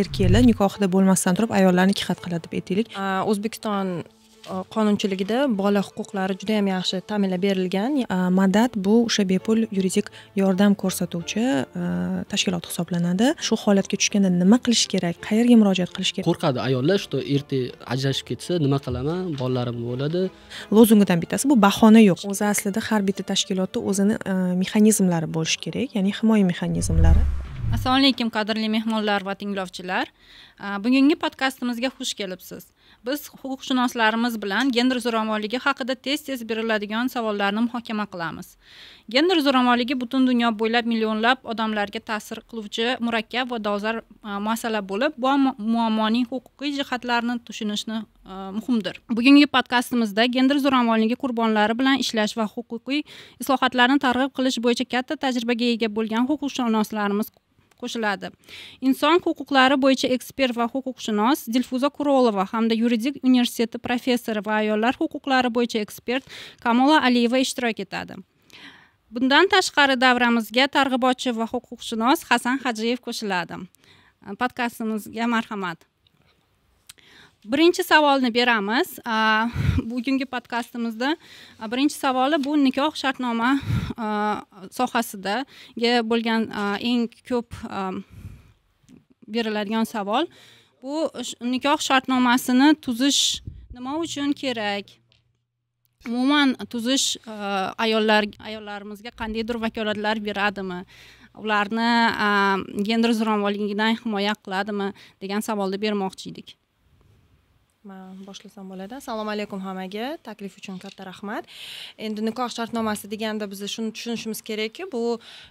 erkaklar nikohida bo'lmasdan turib ayollarni ikki xat qiladi deb aytaylik o'zbekiston qonunchiligida bola huquqlari juda yam yaxshi ta'minlab berilgan madad bu o'sha bepul yuridik yordam ko'rsatuvchi tashkilot hisoblanadi shu holatga tushganda nima qilish kerak qayerga murojaat qilish kerak qo'rqadi ayollar что erta ajrashib ketsa nima qilaman bolalarim bo'ladi lozungidan bittasi bu bahona yo'q o'zi aslida har bitta tashkilotda o'zini mexanizmlari bo'lishi kerak ya'ni himoya mexanizmlari assalomu alaykum qadrli mehmonlar va tinglovchilar bugungi podkastimizga xush kelibsiz biz huquqshunoslarimiz bilan gender zo'ravonligi haqida tez tez beriladigan savollarni muhokama qilamiz gender zo'ravonligi butun dunyo bo'ylab millionlab odamlarga ta'sir qiluvchi murakkab va dolzarb masala bo'lib bu muammoning huquqiy jihatlarini tushunishni muhimdir bugungi podkastimizda gender zo'ravonligi qurbonlari bilan ishlash va huquqiy islohotlarni targ'ib qilish bo'yicha katta tajribaga ega bo'lgan huquqshunoslarimiz qo'shiladi inson huquqlari bo'yicha ekspert va huquqshunos dilfuza kurolova hamda yuridik universiteti professori va ayollar huquqlari bo'yicha ekspert kamola aliyeva ishtirok etadi bundan tashqari davramizga targ'ibotchi va huquqshunos hasan hajiyev qo'shiladi podkastimizga marhamat birinchi savolni beramiz bugungi podkastimizda birinchi savoli bu nikoh shartnoma sohasidagi bo'lgan eng ko'p beriladigan savol bu nikoh shartnomasini tuzish nima uchun kerak umuman tuzish ayollar ayollarimizga qandaydir vakolatlar beradimi ularni gender zo'ravonligidan himoya qiladimi degan savolni bermoqchi edik man boshlasam bo'ladi assalomu alaykum hammaga taklif uchun katta rahmat endi nikoh shartnomasi deganda biz shuni tushunishimiz kerakki bu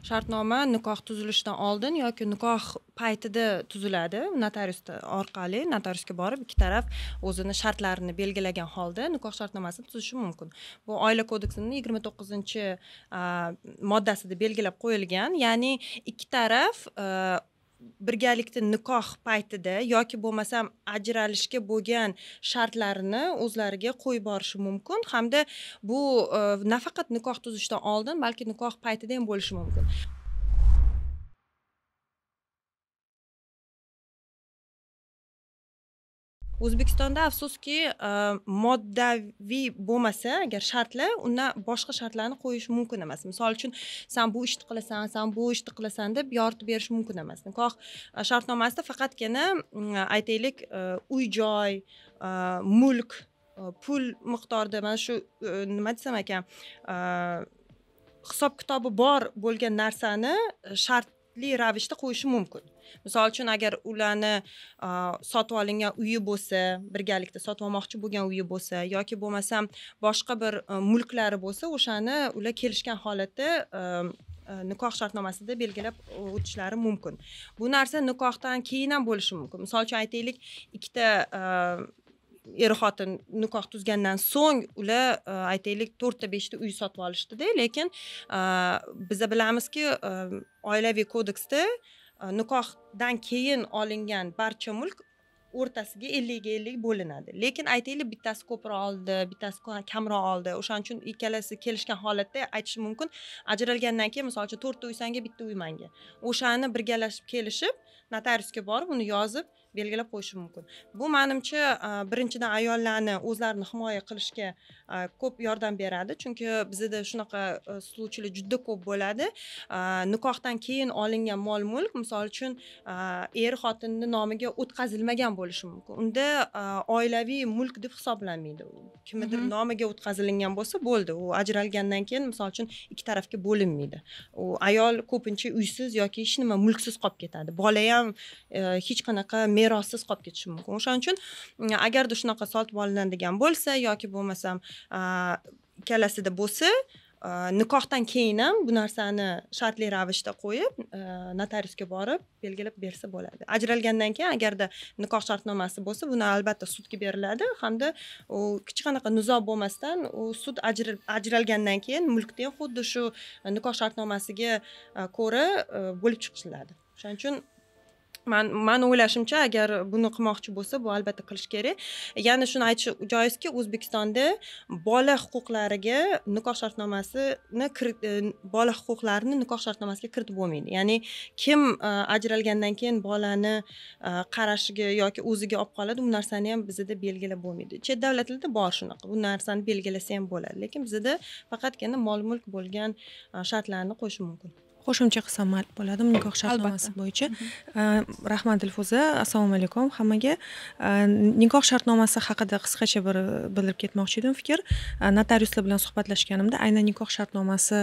shartnoma nikoh tuzilishidan oldin yoki nikoh paytida tuziladi notarius orqali notariusga borib ikki taraf o'zini shartlarini belgilagan holda nikoh shartnomasini tuzishi mumkin bu oila kodeksini yigirma to'qqizinchi moddasida belgilab qo'yilgan ya'ni ikki taraf birgalikda nikoh paytida yoki bo'lmasam ajralishga bo'lgan shartlarini o'zlariga qo'yib borishi mumkin hamda bu e, nafaqat nikoh tuzishdan oldin balki nikoh paytida ham bo'lishi mumkin o'zbekistonda afsuski e, moddaviy bo'lmasa agar shartlar undan boshqa shartlarni qo'yish mumkin emas misol uchun san bu ishni qilasan san bu ishni qilasan deb yoritib berish mumkin emas nikoh e, shartnomasida faqatgina mm, aytaylik e, uy joy mulk pul miqdorida mana shu nima desam ekan hisob kitobi bor bo'lgan narsani shart ravishda qo'yishi mumkin misol uchun agar ularni sotib olingan uyi bo'lsa birgalikda sotib olmoqchi bo'lgan uyi bo'lsa yoki bo'lmasam boshqa bir e, mulklari bo'lsa o'shani ular kelishgan holatda e, e, nikoh shartnomasida belgilab o'tishlari mumkin bu narsa nikohdan keyin ham bo'lishi mumkin misol uchun aytaylik ikkita er xotin nikoh tuzgandan so'ng ular e, aytaylik to'rtta beshta uy sotib olishdida lekin e, biza bilamizki e, oilaviy kodeksda nikohdan keyin olingan barcha mulk o'rtasiga ellikga ellik bo'linadi lekin aytaylik bittasi ko'proq oldi bittasi kamroq oldi o'shaning uchun ikkalasi kelishgan holatda aytish mumkin ajralgandan keyin misol uchun to'rtta uy sanga bitta uy manga o'shani birgalashib kelishib notariusga borib uni yozib belgilab qo'yishi mumkin bu manimcha birinchidan ayollarni o'zlarini himoya qilishga ko'p yordam beradi chunki bizada shunaqa случайlar e, juda ko'p bo'ladi nikohdan keyin olingan mol mulk misol uchun er xotinni nomiga o'tkazilmagan bo'lishi mumkin unda oilaviy mulk deb hisoblanmaydi u kimnidir mm-hmm. nomiga o'tkazilingan bo'lsa bo'ldi u ajralgandan keyin misol uchun ikki tarafga bo'linmaydi u ayol ko'pincha uysiz yoki hech nima mulksiz qolib ketadi bola ham e, hech qanaqa merossiz qolib ketishi mumkin o'shaning uchun agarda shunaqa sotib olinadigan bo'lsa yoki bo'lmasam ikkalasida bo'lsa nikohdan keyin ham bu narsani shartli ravishda qo'yib notariusga borib belgilab bersa bo'ladi ajralgandan keyin agarda nikoh shartnomasi bo'lsa buni albatta sudga beriladi hamda u hech qanaqa nizo bo'lmasdan u sud ajralgandan keyin mulkni xuddi shu nikoh shartnomasiga ko'ra bo'lib chiqiladi o'shaning uchun man mani o'ylashimcha agar buni qilmoqchi bo'lsa bu albatta qilish kerak yana shuni aytish joizki o'zbekistonda bola huquqlariga nikoh shartnomasini e, bola huquqlarini nikoh shartnomasiga kiritib bo'lmaydi ya'ni kim e, ajralgandan keyin bolani e, qarashiga yoki o'ziga olib qoladi bu narsani ham bizada belgilab bo'lmaydi chet davlatlarda bor shunaqa bu narsani belgilasa ham bo'ladi lekin bizada faqatgina mol mulk bo'lgan shartlarni qo'yish mumkin qo'shimcha qilsam bo'ladimi nikoh shartnomasi bo'yicha mhm. э, rahmat dilfuza assalomu alaykum hammaga э, nikoh shartnomasi haqida qisqacha bir bildirib ketmoqchi edim fikr э, notariuslar bilan suhbatlashganimda aynan nikoh shartnomasi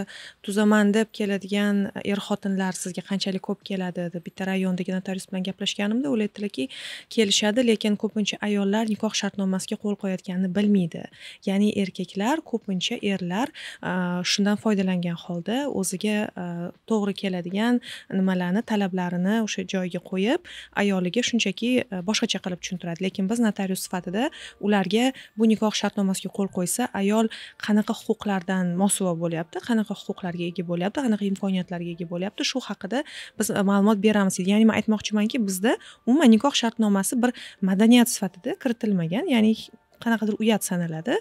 tuzaman deb keladigan er xotinlar sizga qanchalik ko'p keladi deb bitta rayondagi notarius bilan gaplashganimda ular aytdilarki kelishadi lekin ko'pincha ayollar nikoh shartnomasiga qo'l qo'yayotganini bilmaydi ya'ni erkaklar ko'pincha erlar shundan foydalangan holda o'ziga to'g'ri keladigan nimalarni talablarini o'sha joyiga qo'yib ayoliga shunchaki e, boshqacha qilib tushuntiradi lekin biz notarius sifatida ularga bu nikoh shartnomasiga qo'l qo'ysa ayol qanaqa huquqlardan mosuvo bo'lyapti qanaqa huquqlarga ega bo'lyapti qanaqa imkoniyatlarga ega bo'lyapti shu haqida biz e, ma'lumot beramiz ya'ni man aytmoqchimanki bizda umuman nikoh shartnomasi bir madaniyat sifatida kiritilmagan ya'ni qanaqadir uyat sanaladi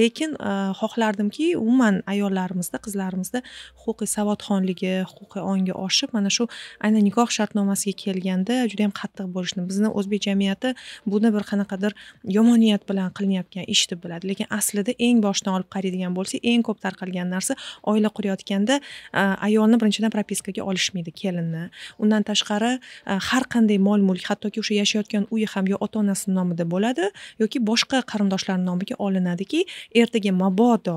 lekin e, xohlardimki umuman ayollarimizda qizlarimizda huquqiy savodxonligi huquqiy ongi oshib mana shu aynan nikoh shartnomasiga kelganda juda yam qattiq bo'lishni bizni o'zbek jamiyati buni bir qanaqadir yomon niyat bilan qilinayotgan ish deb biladi lekin aslida eng boshidan olib qaraydigan bo'lsak eng ko'p tarqalgan narsa oila qurayotganda e, ayolni birinchidan propiskaga olishmaydi kelinni undan tashqari e, har qanday mol mulk hattoki o'sha yashayotgan uyi ham yo ota onasini nomida bo'ladi yoki boshqa qarindoshlari nomiga olinadiki ertaga mabodo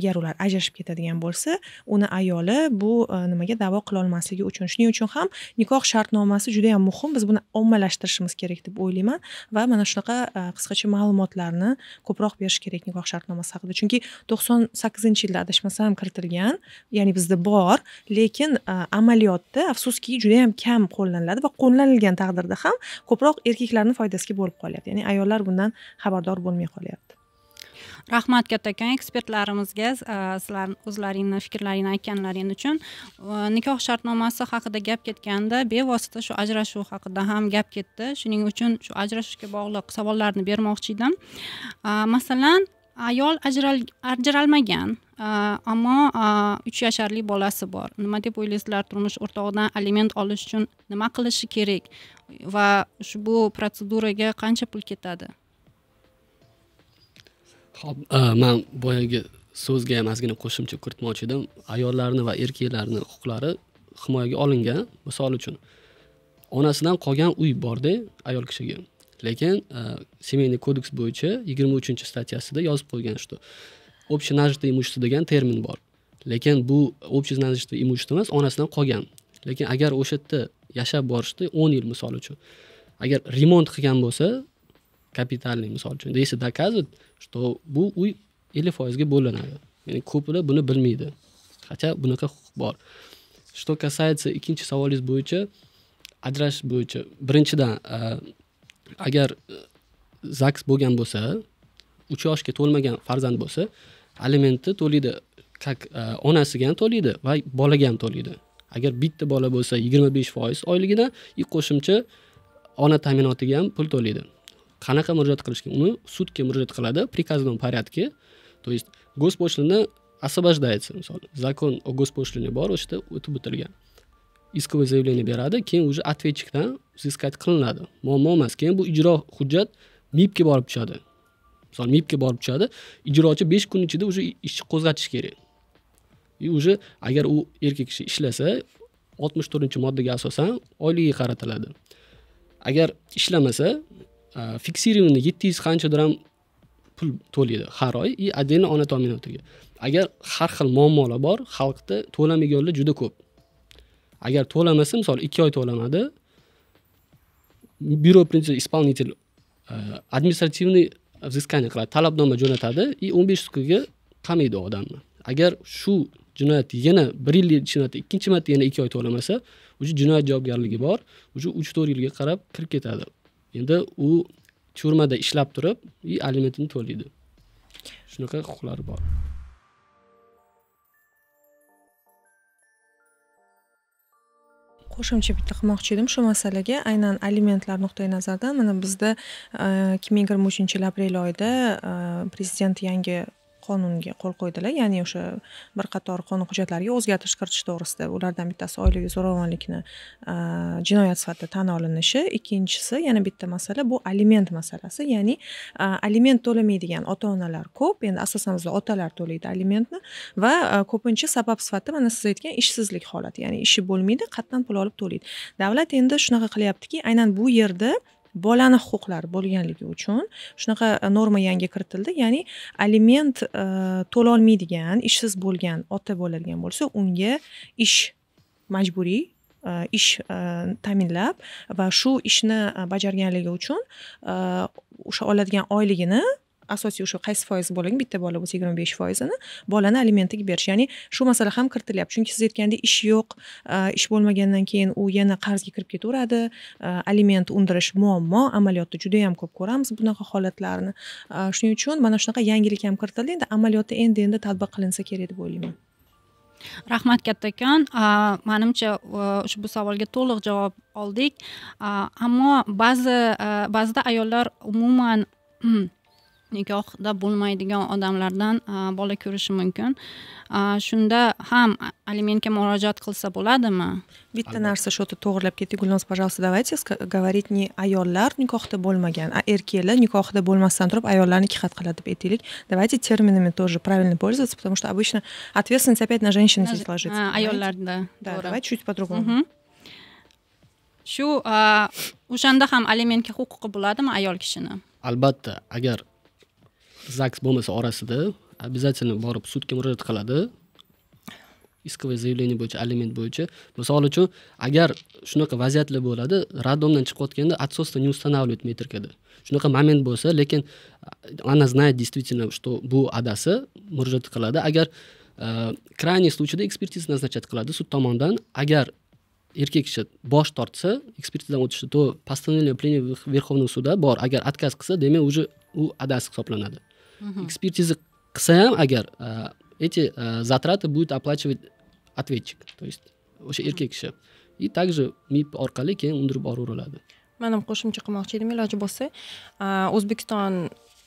agar ular ajrashib ketadigan bo'lsa uni ayoli bu e, nimaga da'vo qilolmasligi uchun shuning uchun ham nikoh shartnomasi juda yam muhim biz buni ommalashtirishimiz kerak deb o'ylayman va mana shunaqa e, qisqacha ma'lumotlarni ko'proq berish kerak nikoh shartnomasi haqida chunki to'qson sakkizinchi yilda adashmasam kiritilgan ya'ni bizda bor lekin e, amaliyotda afsuski juda yam kam qo'llaniladi va qo'llanilgan taqdirda ham ko'proq erkaklarni foydasiga bo'lib qolyapti ya'ni ayollar bundan xabardor bo'lmay qolyapti rahmat kattakon ekspertlarimizga e, sizlar o'zlaringni fikrlaringni aytganlaring uchun e, nikoh shartnomasi haqida gap ketganda bevosita shu ajrashuv haqida ham gap ketdi shuning uchun shu ajrashishga bog'liq savollarni bermoqchi edim e, masalan ayol ajralmagan ammo uch yasharli bolasi bor nima deb o'ylaysizlar turmush o'rtog'idan aliment olish uchun nima qilishi kerak va ushbu protseduraga qancha pul ketadi ho'p e, man boyagi so'zga ham ozgina qo'shimcha kiritmoqchi edim ayollarni va erkaklarni huquqlari himoyaga olingan misol uchun onasidan qolgan uy borda ayol kishiga lekin e, семейный kodeks bo'yicha yigirma uchinchi statyasida yozib qo'ygan что общенажитое имущество degan termin bor lekin bu общенажитое имущество emas onasidan qolgan lekin agar o'sha yerda yashab borishdi o'n yil misol uchun agar remont qilgan bo'lsa kapitalniy misol uchun если доказывает что bu uy ellik foizga bo'linadi ya'ni ko'plar buni bilmaydi хотя bunaqa huquq bor что касается ikkinchi savolingiz bo'yicha ajrashish bo'yicha birinchidan agar zaks bo'lgan bo'lsa uch yoshga to'lmagan farzand bo'lsa alimentni to'laydi как onasiga ham to'laydi va bolaga ham to'laydi agar bitta bola bo'lsa yigirma besh foiz oyligidan и qo'shimcha ona ta'minotiga ham pul to'laydi qanaqa murojaat qilishga uni sudga murojaat qiladi приказном порядке то есть госпошлина освобождается misol zakon о госпошлине bor o'sha yerda o'tib o'tilgan исковое заявление beradi keyin уже ответчикdan взыскать qilinadi muammo emas keyin bu ijro hujjat mibga borib tushadi misol mibga borib tushadi ijrochi besh kun ichida уже ishni qo'zg'atishi kerak и уже agar u erkak kishi ishlasa oltmish to'rtinchi moddaga asosan oyligi qaratiladi agar ishlamasa fiksirованный э, yetti yuz qanchadir ham pul to'laydi har oy и отдельно ona ta'minotiga agar har xil muammolar bor xalqda to'lamaganlar juda ko'p agar to'lamasa misol ikki oy to'lamadi byuro исполнитель administrativniy э, взыскание qiladi talabnoma jo'natadi и o'n besh sutkaga qamaydi odamni agar shu jinoyat yana bir yil ichida ikkinchi marta yana ikki oy to'lamasa уже jinoyat javobgarligi bor уже uch to'rt yilga qarab kirib ketadi endi u tyurmada ishlab turib и alimentini to'laydi shunaqa huquqlari bor qo'shimcha bitta qilmoqchi edim shu masalaga aynan alimentlar nuqtai nazaridan mana bizda ikki ming yigirma uchinchi yil aprel oyida prezident yangi qonunga qo'l qo'ydilar ya'ni o'sha bir qator qonun hujjatlariga o'zgartirish kiritish to'g'risida ulardan bittasi oilaviy zo'ravonlikni jinoyat sifatida tan olinishi ikkinchisi yana bitta masala bu aliment masalasi ya'ni aliment to'lamaydigan ota onalar ko'p endi asosan bizda otalar to'laydi alimentni va ko'pincha sabab sifatida mana siz aytgan ishsizlik holati ya'ni ishi bo'lmaydi qayerdan pul olib to'laydi davlat endi shunaqa qilyaptiki aynan bu yerda bolani huquqlari bo'lganligi uchun shunaqa e, norma yangi kiritildi ya'ni aliment e, to'lolmaydigan ishsiz bo'lgan ota bo'ladigan bo'lsa unga ish majburiy e, ish ta'minlab va shu ishni bajarganligi uchun o'sha oladigan oyligini asosiy o'sha qaysi foiz bo'ling bitta bola bo'lsa yigirma besh foizini bolani alimentiga berish ya'ni shu masala ham kiritilyapti chunki siz aytgandek ish yo'q e, ish bo'lmagandan keyin u yana qarzga kirib ketaveradi e, aliment undirish muammo amaliyotda juda yam ko'p ko'ramiz bunaqa holatlarni e, shuning uchun mana shunaqa yangilik ham kiritildi endi amaliyotda endi endi tatbiq qilinsa kerak deb o'ylayman rahmat kattakon manimcha ushbu savolga to'liq javob oldik ammo ba'zi ba'zida ayollar umuman nikohda bo'lmaydigan odamlardan bola ko'rishi mumkin shunda ham alimentga murojaat qilsa bo'ladimi bitta narsa shu yerda to'g'irlab ketdik gulnoz пожалуйста давайте говорить не ayollar nikohda bo'lmagan a erkaklar nikohda bo'lmasdan turib ayollarni xat qiladi deb aytaylik давайте терминами тоже правильно пользоваться потому что обычно ответственность опять на женщин здесь ложится ayollarda да давайте чуть по-другому shu o'shanda ham alimentga huquqi bo'ladimi ayol kishini albatta agar zaks bo'lmasa orasida обязательно borib sudga murojaat qiladi исковое заявление bo'yicha aliment bo'yicha misol uchun agar shunaqa vaziyatlar bo'ladi роддомdan chiqayotganda отцовство не устанавливает metrikada shunaqa moment bo'lsa lekin э, она знает действительно что bu adasi murojaat qiladi agar э, крайний случайda ekspertiza назначат qiladi sud tomonidan agar erkak kishi bosh tortsa ekspertizadan o'tishi то постановление плене верховного суда bor agar отказ qilsa demak уже u adasi hisoblanadi Экспертиза qilsa ham agar эти э, затраты будет оплачивать ответчик то есть o'sha erkak kishi и также mib orqali keyin undirib boraveriladi man ham qo'shimcha qilmoqchi edim iloji bo'lsa o'zbekiston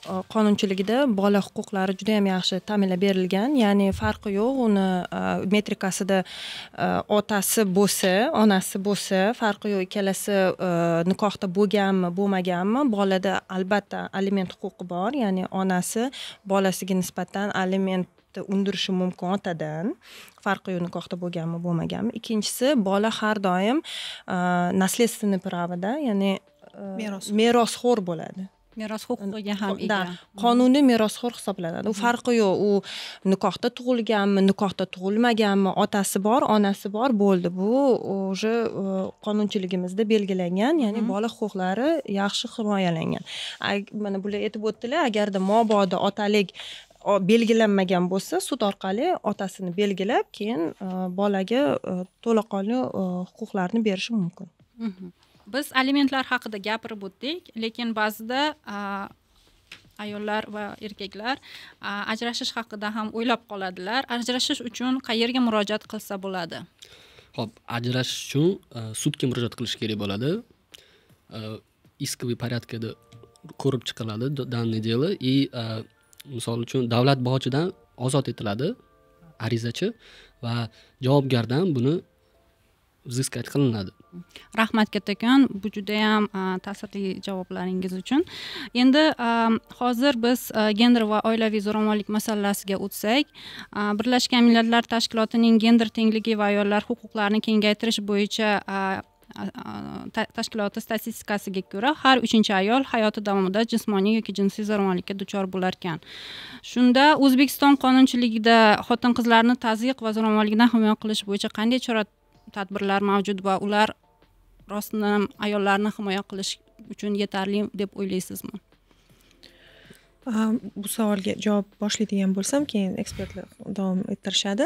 qonunchiligida bola huquqlari juda yam yaxshi ta'minlab berilgan ya'ni farqi yo'q uni metrikasida otasi bo'lsa onasi bo'lsa farqi yo'q ikkalasi nikohda bo'lganmi bo'lmaganmi bolada albatta aliment huquqi bor ya'ni onasi bolasiga nisbatan aliment undirishi mumkin otadan farqi yo'q nikohda bo'lganmi bo'lmaganmi ikkinchisi bola har doim наследственный pravoda ya'ni merosxo'r bo'ladi meros huquqiga ham ega mm. qonuniy merosxo'r hisoblanadi u mm-hmm. farqi yo'q u nikohda tug'ilganmi nikohda tug'ilmaganmi otasi bor onasi bor bo'ldi bu уже qonunchiligimizda belgilangan ya'ni mm-hmm. bola huquqlari yaxshi himoyalangan mana bular aytib o'tdilar agarda mobodo otalik belgilanmagan bo'lsa sud orqali otasini belgilab keyin e, bolaga e, to'laqonli e, huquqlarni berishi mumkin mm-hmm. biz alimentlar haqida gapirib o'tdik lekin ba'zida ayollar va erkaklar ajrashish haqida ham o'ylab qoladilar ajrashish uchun qayerga murojaat qilsa bo'ladi ho'p ajrashish uchun sudga murojaat qilish kerak bo'ladi исковый порядкada ko'rib chiqiladi данное дело и misol uchun davlat bojidan ozod etiladi arizachi va javobgardan buni взыскать qilinadi rahmat kattakon bu judayam ta'sirli javoblaringiz uchun endi hozir biz gender va oilaviy zo'ravonlik masalasiga o'tsak birlashgan millatlar tashkilotining gender tengligi va ayollar huquqlarini kengaytirish bo'yicha tashkiloti statistikasiga ko'ra har uchinchi ayol hayoti davomida jismoniy yoki jinsiy zo'ravonlikka duchor bo'lar ekan shunda o'zbekiston qonunchiligida xotin qizlarni tazyiq va zo'ravonlikdan himoya qilish bo'yicha qanday chora tadbirlar mavjud va ular rostdan ayollarni himoya qilish uchun yetarli deb o'ylaysizmi bu savolga javob boshlaydigan bo'lsam keyin ekspertlar davom ettirishadi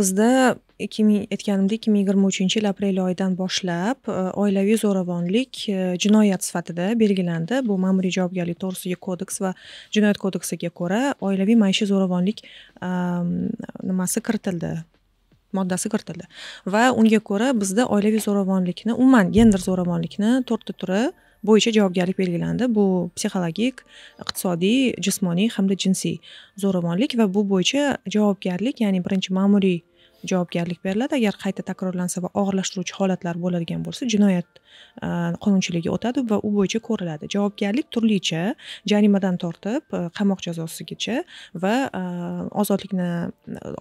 bizda ikki ming aytganimdek ikki ming yigirma uchinchi yil aprel oyidan boshlab e, oilaviy zo'ravonlik e, jinoyat sifatida belgilandi bu ma'muriy javobgarlik to'g'risidagi kodeks va jinoyat kodeksiga ko'ra oilaviy maishiy zo'ravonlik nimasi kiritildi moddasi kiritildi va unga ko'ra bizda oilaviy zo'ravonlikni umuman gender zo'ravonlikni to'rtta turi bo'yicha javobgarlik belgilandi bu psixologik iqtisodiy jismoniy hamda jinsiy zo'ravonlik va bu bo'yicha javobgarlik ya'ni birinchi ma'muriy javobgarlik beriladi agar qayta takrorlansa va og'irlashtiruvchi holatlar bo'ladigan bo'lsa jinoyat e, qonunchiligiga o'tadi va u bo'yicha ko'riladi javobgarlik turlicha jarimadan tortib e, qamoq jazosigacha va e, ozodlikni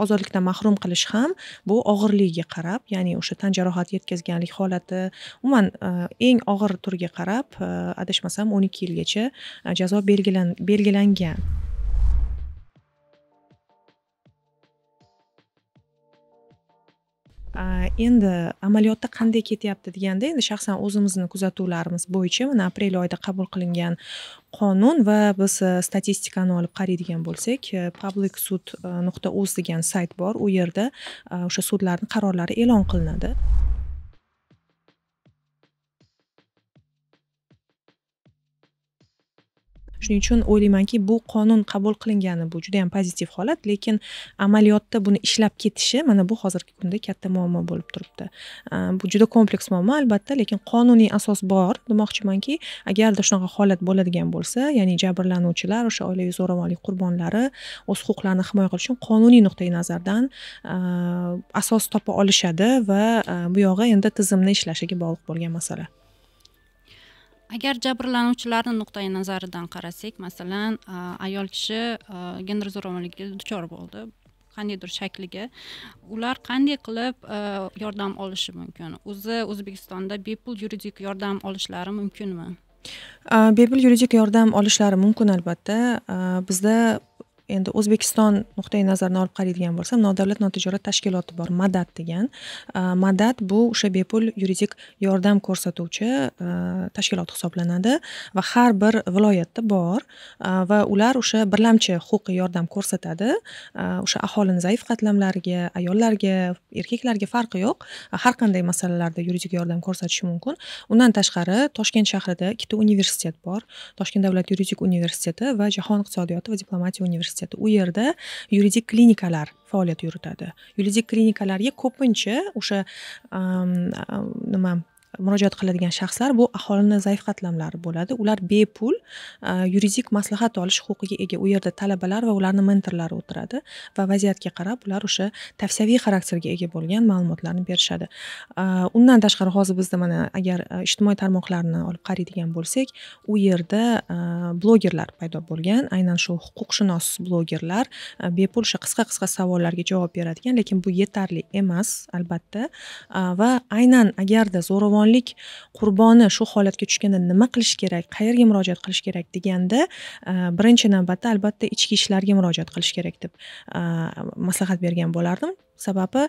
ozodlikdan mahrum qilish ham bu og'irligiga qarab ya'ni o'sha tan jarohati yetkazganlik holati umuman eng og'ir turga qarab adashmasam o'n ikki yilgacha jazo belgilangan endi amaliyotda qanday ketyapti deganda endi shaxsan o'zimizni kuzatuvlarimiz bo'yicha mana aprel oyida qabul qilingan qonun va biz e, statistikani olib qaraydigan bo'lsak e, public sud e, nuqta uz degan sayt bor u yerda o'sha sudlarni qarorlari e'lon qilinadi shuning uchun o'ylaymanki bu qonun qabul qilingani bu juda yam pozitiv holat lekin amaliyotda buni ishlab ketishi mana bu hozirgi kunda katta muammo bo'lib turibdi bu juda kompleks muammo albatta lekin qonuniy asos bor demoqchimanki agarda shunaqa holat bo'ladigan bo'lsa ya'ni jabrlanuvchilar o'sha oilaviy zo'ravonlik qurbonlari o'z huquqlarini himoya qilish uchun qonuniy nuqtai nazardan asos topa olishadi va bu yog'i endi tizimni ishlashiga bog'liq bo'lgan masala agar jabrlanuvchilarni nuqtai nazaridan qarasak masalan ayol kishi gender zo'ravonligiga duchor bo'ldi qandaydir shakliga ular qanday qilib yordam olishi mumkin o'zi o'zbekistonda bepul yuridik yordam olishlari mumkinmi bepul yuridik yordam olishlari mumkin albatta bizda endi o'zbekiston nuqtai nazaridan olib qaraydigan bo'lsam nodavlat notijorat tashkiloti bor madad degan э, madad bu o'sha bepul yuridik yordam ko'rsatuvchi э, tashkilot hisoblanadi va har bir viloyatda bor э, va ular o'sha birlamchi huquqiy yordam ko'rsatadi o'sha aholini zaif qatlamlariga ayollarga erkaklarga farqi yo'q har qanday masalalarda yuridik yordam ko'rsatishi mumkin undan tashqari toshkent shahrida ikkita universitet bor toshkent davlat yuridik universiteti va jahon iqtisodiyoti va diplomatiya universiteti universiteti u yerda yuridik klinikalar faoliyat yuritadi yuridik klinikalarga ko'pincha o'sha um, um, nima murojaat qiladigan shaxslar bu aholini zaif qatlamlari bo'ladi ular bepul e, yuridik maslahat olish huquqiga ega u yerda talabalar va ularni mentorlari o'tiradi va vaziyatga qarab ular o'sha tavsiyaviy xarakterga ega bo'lgan ma'lumotlarni berishadi e, undan tashqari hozir bizda mana agar e, ijtimoiy tarmoqlarni olib qaraydigan bo'lsak u yerda blogerlar paydo bo'lgan aynan shu huquqshunos blogerlar bepul o'sha qisqa qisqa savollarga javob beradigan lekin bu yetarli emas albatta va aynan agarda zo'ravon zo'ravonlik qurboni shu holatga tushganda nima qilish kerak qayerga murojaat qilish kerak deganda e, birinchi navbatda albatta ichki ishlarga murojaat qilish kerak deb e, maslahat bergan bo'lardim sababi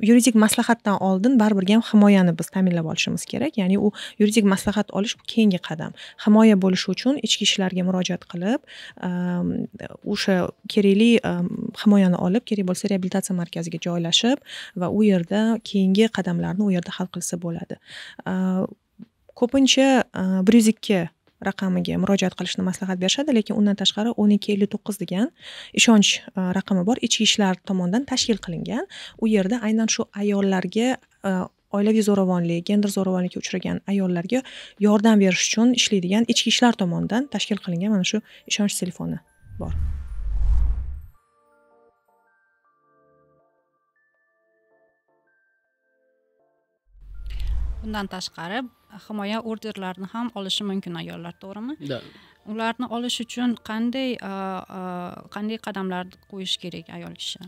yuridik maslahatdan oldin baribir ham himoyani biz ta'minlab olishimiz kerak ya'ni u yuridik maslahat olish bu keyingi qadam himoya bo'lishi uchun ichki ishlarga murojaat qilib o'sha kerakli himoyani olib kerak bo'lsa reabilitatsiya markaziga joylashib va u yerda keyingi qadamlarni u yerda hal qilsa bo'ladi ko'pincha bir yuz ikki raqamiga murojaat qilishni maslahat berishadi lekin undan tashqari o'n ikki ellik to'qqiz degan ishonch e, raqami bor ichki ishlar tomonidan tashkil qilingan u yerda aynan shu ayollarga e, oilaviy zo'ravonlik gender zo'ravonlikka uchragan ayollarga yordam berish uchun ishlaydigan ichki ishlar tomonidan tashkil qilingan mana shu ishonch telefoni bor undan tashqari himoya orderlarini ham olishi mumkin ayollar to'g'rimi ularni olish uchun qanday uh, uh, qanday qadamlar qo'yish kerak ayol kishi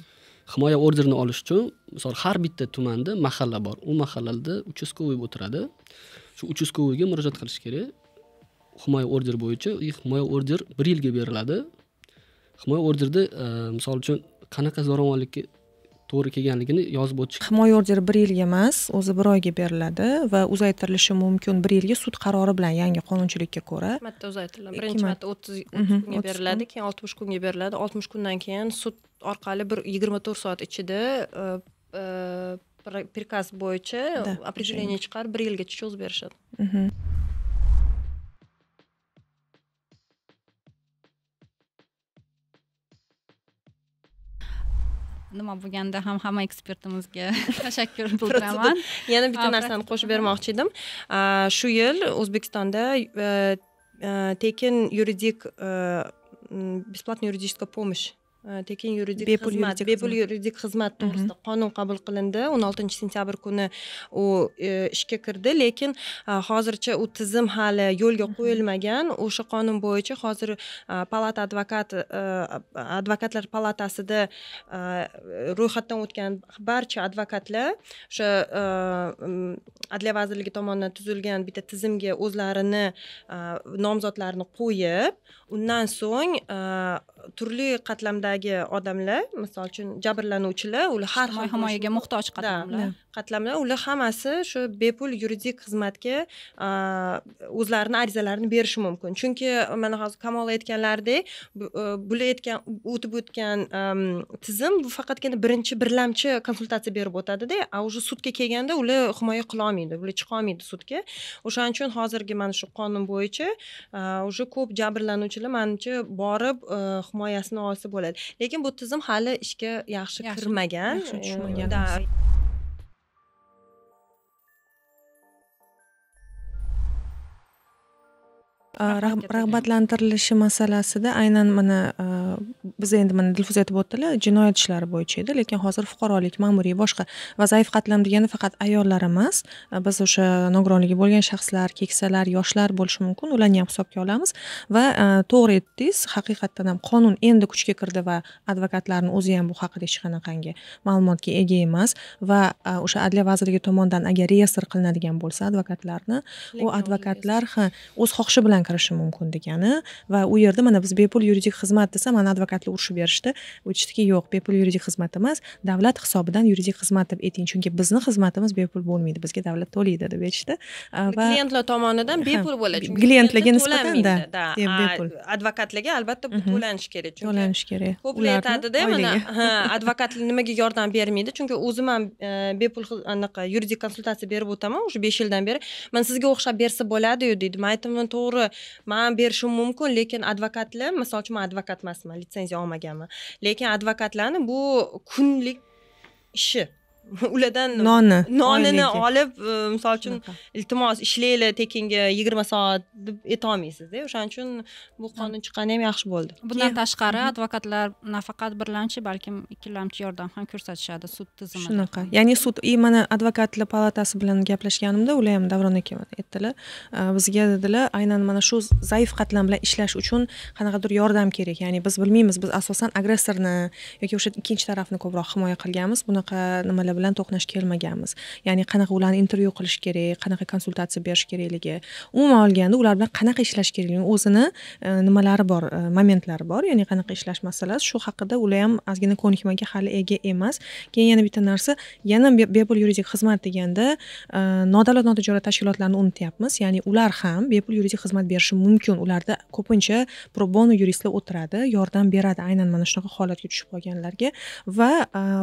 himoya orderini olish uchun misol har bitta tumanda mahalla bor u mahallada uchastkavoy o'tiradi shu uchastkovoyga murojaat qilish kerak himoya order bo'yicha himoya order bir yilga beriladi himoya orderda uh, misol uchun qanaqa zo'ravonlikka to'g'ri kelganligini yozib o'tish himoya orderi bir yilga emas o'zi bir oyga beriladi va uzaytirilishi mumkin bir yilga sud qarori bilan yangi qonunchilikka ko'ra marta uzaytiriladi birinchi marta mhm, o'ttiz kunga beriladi keyin oltmish kunga beriladi oltmish kundan keyin sud orqali bir yigirma to'rt soat ichida e, e, prikaz bo'yicha определение chiqarib bir yilgacha cho'zib berishadi mhm. nima bo'lganda ham hamma ekspertimizga tashakkur bildiraman yana bitta narsani qo'shib bermoqchi edim shu yil o'zbekistonda e, e, tekin yuridik бесплатная юридическая помощь Э, tekin yuridik bepul xizmat bepul yuridik xizmat to'g'risida qonun qabul qilindi o'n oltinchi sentyabr kuni u ishga kirdi lekin hozircha u tizim hali yo'lga qo'yilmagan o'sha qonun bo'yicha hozir palata advokat advokatlar palatasida ro'yxatdan o'tgan barcha advokatlar o'sha adliya vazirligi tomonidan tuzilgan bitta tizimga o'zlarini nomzodlarini qo'yib undan so'ng turli qatlamdagi odamlar misol uchun jabrlanuvchilar ular har xil himoyaga muhtoj qatlamlar qatlamlar ular hammasi shu bepul yuridik xizmatga o'zlarini arizalarini berishi mumkin chunki mana hozir kamol aytganlaridek bular e, aytgan o'tib o'tgan tizim bu faqatgina birinchi birlamchi konsultatsiya berib o'tadida a уже sudga kelganda ular himoya qilolmaydi ular chiqolmaydi sudga o'shaning uchun hozirgi mana shu qonun bo'yicha уже ko'p jabrlanuvchilar manimcha borib e, himoyasini olsa bo'ladi lekin bu tizim hali ishga yaxshi kirmagan rag'batlantirilishi masalasida aynan mana e, biz endi mana dilfuz aytib o'tdilar jinoyat ishlari bo'yicha edi lekin hozir fuqarolik ma'muriy boshqa va zaif qatlam degani faqat ayollar emas biz o'sha nogironligi bo'lgan shaxslar keksalar yoshlar bo'lishi mumkin ularni ham hisobga olamiz va e, to'g'ri aytdingiz haqiqatdan ham qonun endi kuchga kirdi va advokatlarni o'zi ham bu haqida hech qanaqangi ma'lumotga ega emas va e, o'sha adliya vazirligi tomonidan agar reyestr qilinadigan bo'lsa advokatlarni u advokatlar ha o'z xohishi bilan kirishi mumkin degani va u yerda mana biz bepul yuridik xizmat desa yolg'on advokatlar urushib berishdi aytishdiki yo'q bepul yuridik xizmat emas davlat hisobidan yuridik xizmat deb ayting chunki bizni xizmatimiz bepul bo'lmaydi bizga davlat to'laydi deb aytishdi va klientlar tomonidan bepul bo'ladi chunki klientlarga nisbatan da bepul advokatlarga albatta mhm. to'lanishi kerak chunki to'lanishi kerak ko'plar aytadida mana advokatlar nimaga yordam bermaydi chunki o'zim ham e, bepul anaqa yuridik konsultatsiya berib o'taman уже besh yildan beri man sizga o'xshab bersa bo'ladiyu deydi man aytaman to'g'ri man berishim mumkin lekin advokatlar misol uchun man advokat emasman olmaganman litsenziya olmaganman lekin advokatlarni bu kunlik ishi ulardan nonni nonini olib e, misol uchun iltimos ishlanglar tekinga yigirma soat deb aytolmaysizda o'shaning uchun bu qonun chiqqani ham yaxshi bo'ldi bundan tashqari advokatlar nafaqat birlamchi balkim ikkilamchi yordam ham ko'rsatishadi sud tizimida shunaqa ya'ni sud и mana advokatlar palatasi bilan gaplashganimda ular ham davron aka aytdilar e, bizga dedilar aynan mana shu zaif qatlam bilan ishlash uchun qanaqadir yordam kerak ya'ni biz bilmaymiz biz asosan agressorni yoki o'sha ikkinchi tarafni ko'proq himoya qilganmiz bunaqa nimalar bilan to'qnash kelmaganmiz ya'ni qanaqa ularni intervyu qilish kerak qanaqa konsultatsiya berish kerakligi umuman olganda ular bilan qanaqa ishlash kerakligini o'zini e, nimalari bor e, momentlari bor ya'ni qanaqa ishlash masalasi shu haqida ular ham ozgina ko'nikmaga hali ega emas keyin yana bitta narsa yana bepul yuridik xizmat deganda e, nodavlat notijorat tashkilotlarini unutyapmiz ya'ni ular ham bepul yuridik xizmat berishi mumkin ularda ko'pincha pro bono yuristlar o'tiradi yordam beradi aynan mana shunaqa holatga tushib qolganlarga va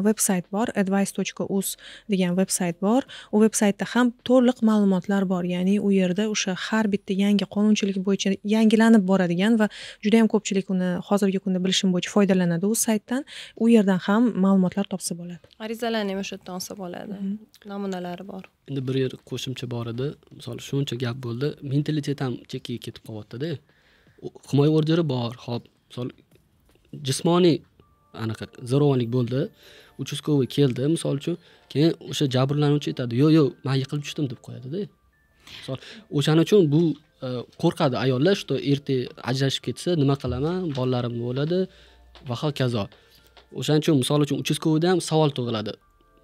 veb sayt bor advice точка uz degan veb sayt bor u veb saytda ham to'liq ma'lumotlar bor ya'ni u yerda o'sha har bitta yangi qonunchilik bo'yicha yangilanib boradigan va juda yam ko'pchilik uni hozirgi kunda bilishim bo'yicha foydalanadi u saytdan u yerdan ham ma'lumotlar topsa bo'ladi arizalarni ham o'sha yerdan olsa bo'ladi mhm. namunalari bor endi bir yer qo'shimcha bor edi misol shuncha gap bo'ldi mentalitet ham chekkaga ketib qolyaptida himoya orderi bor ho'p misol jismoniy anaqa zo'ravonlik bo'ldi uchastkavoy keldi misol uchun keyin o'sha jabrlanuvchi aytadi yo'q yo'q man yiqilib tushdim deb qo'yadida misol o'shaning uchun bu qo'rqadi ayollar что erta ajrashib ketsa nima qilaman bolalarim nima bo'ladi va hokazo o'shaning uchun misol uchun uchastkavoyda ham savol tug'iladi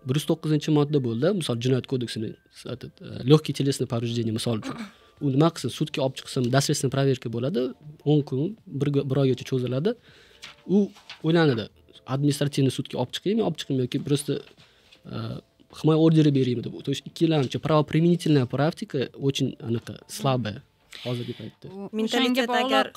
bir yuz to'qqizinchi modda bo'ldi misol jinoyat kodeksini легкий телесный повреждение misol uchun u nima qilsin sudga olib chiqsin dasretsniy проверка bo'ladi o'n kun bir oygacha cho'ziladi u o'ylanadi административный sudga olib chiqaymi olib chiqmaymi yoki просто himoya orderi beraymi deb то есть ikkilamchi правоприменительная практика очень anaqa слабая hozirgi paytda менталитет agar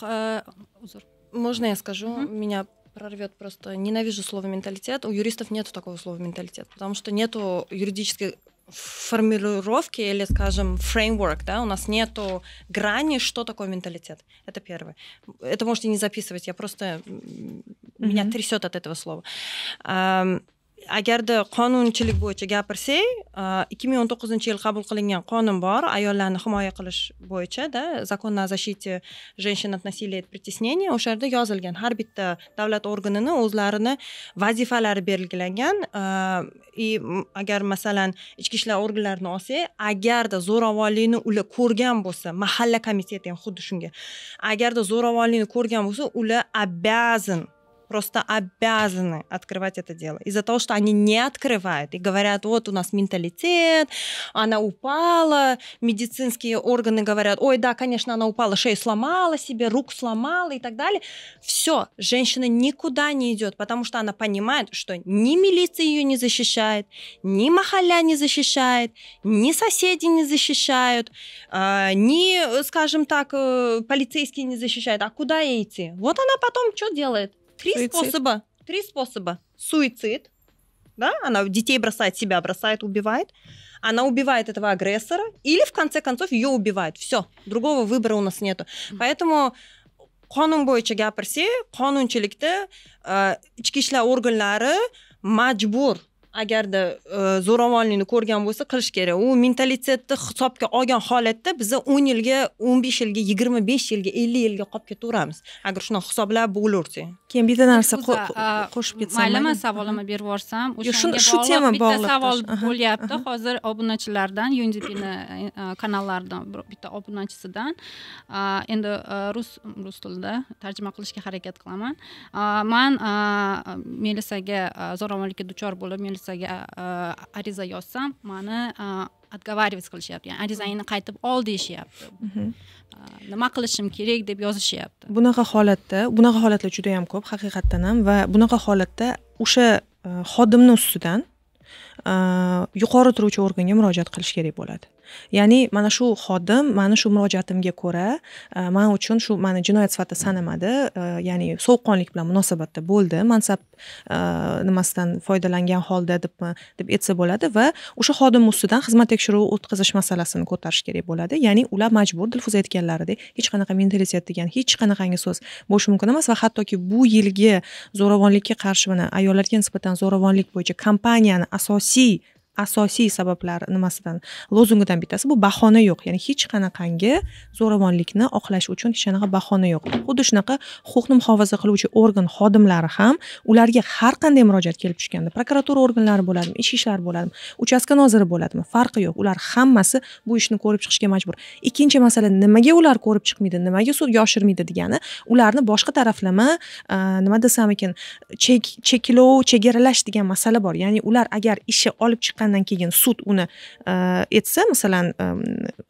uzr э, можно я скажу меня прорвет просто. Ненавижу слово менталитет. У юристов нет такого слова менталитет, потому что нет юридической формулировки или, скажем, фреймворк, да, у нас нету грани, что такое менталитет. Это первое. Это можете не записывать, я просто... Mm-hmm. Меня трясет от этого слова. agarda qonunchilik bo'yicha gapirsak e, ikki ming o'n to'qqizinchi yil qabul qilingan qonun bor ayollarni himoya qilish bo'yichada закон о защите женщин от насилия от притеснения o'sha yerda yozilgan har bitta davlat organini o'zlarini vazifalari belgilangan и e, agar masalan ichki ishlar organlarini olsak agarda zo'ravonlikni ular ko'rgan bo'lsa mahalla komiteti ham xuddi shunga agarda zo'ravonlikni ko'rgan bo'lsa ular обязан просто обязаны открывать это дело. Из-за того, что они не открывают и говорят, вот у нас менталитет, она упала, медицинские органы говорят, ой, да, конечно, она упала, шею сломала себе, рук сломала и так далее. Все, женщина никуда не идет, потому что она понимает, что ни милиция ее не защищает, ни махаля не защищает, ни соседи не защищают, а, ни, скажем так, э, полицейские не защищают. А куда ей идти? Вот она потом что делает? Три Суицид. способа. Три способа. Суицид. Да, она детей бросает, себя бросает, убивает. Она убивает этого агрессора или в конце концов ее убивает. Все, другого выбора у нас нету. Mm-hmm. Поэтому qonun bo'yicha gapirsak qonunchilikda ichki ishlar organlari majbur agarda e, zo'ravonlikni ko'rgan bo'lsa qilish kerak u mentalitetni hisobga olgan holatda biza o'n yilga o'n besh yilga yigirma besh yilga ellik yilga qolib ketaveramiz agar shunaqa hisoblab bo'laversa keyin bitta narsa qo'shib ketsam maylimi savolimni berib yuborsam o'shanga shu tema bog'liq bitta savol bo'lyapti hozir obunachilardan yundipini e, e, kanallaridan bitta obunachisidan endi rus rus tilida tarjima qilishga harakat qilaman man melisaga zo'ravonlikka duchor bo'lib bo'lsa ariza yozsam mani отговаривать qilishyapti ya'ni arizangni qaytib ol deyishyapti nima qilishim kerak deb yozishyapti bunaqa holatda bunaqa holatlar juda yam ko'p haqiqatdan ham va bunaqa holatda o'sha xodimni ustidan Э, yuqori turuvchi organga murojaat qilish kerak bo'ladi ya'ni mana shu xodim mani shu murojaatimga ko'ra e, man uchun shu mani jinoyat sifatida sanamadi e, ya'ni sovuqqonlik bilan munosabatda bo'ldi mansab e, nimasidan foydalangan holda debmi deb aytsa bo'ladi va o'sha xodim ustidan xizmat tekshiruvi o'tkazish masalasini ko'tarish kerak bo'ladi ya'ni ular majbur dilfuza aytganlaridek hech qanaqa mentalitet degan hech qanaqangi so'z bo'lishi mumkin emas va hattoki bu yilgi zo'ravonlikka qarshi mana ayollarga nisbatan zo'ravonlik bo'yicha kompaniyani asosiy see asosiy sabablari nimasidan lozungidan bittasi bu bahona yo'q ya'ni hech qanaqangi zo'ravonlikni oqlash uchun hech qanaqa bahona yo'q xuddi shunaqa huquqni muhofaza qiluvchi organ xodimlari ham ularga har qanday murojaat kelib tushganda prokuratura organlari bo'ladimi ichki ishlar bo'ladimi uchastka noziri bo'ladimi farqi yo'q ular hammasi bu ishni ko'rib chiqishga majbur ikkinchi masala nimaga ular ko'rib chiqmaydi nimaga sudga oshirmaydi degani ularni boshqa taraflama nima desam ekan chek cheklov chegaralash degan masala bor ya'ni ular agar ishi olib chiqqan qilgandan keyin sud uni e, etsa masalan e,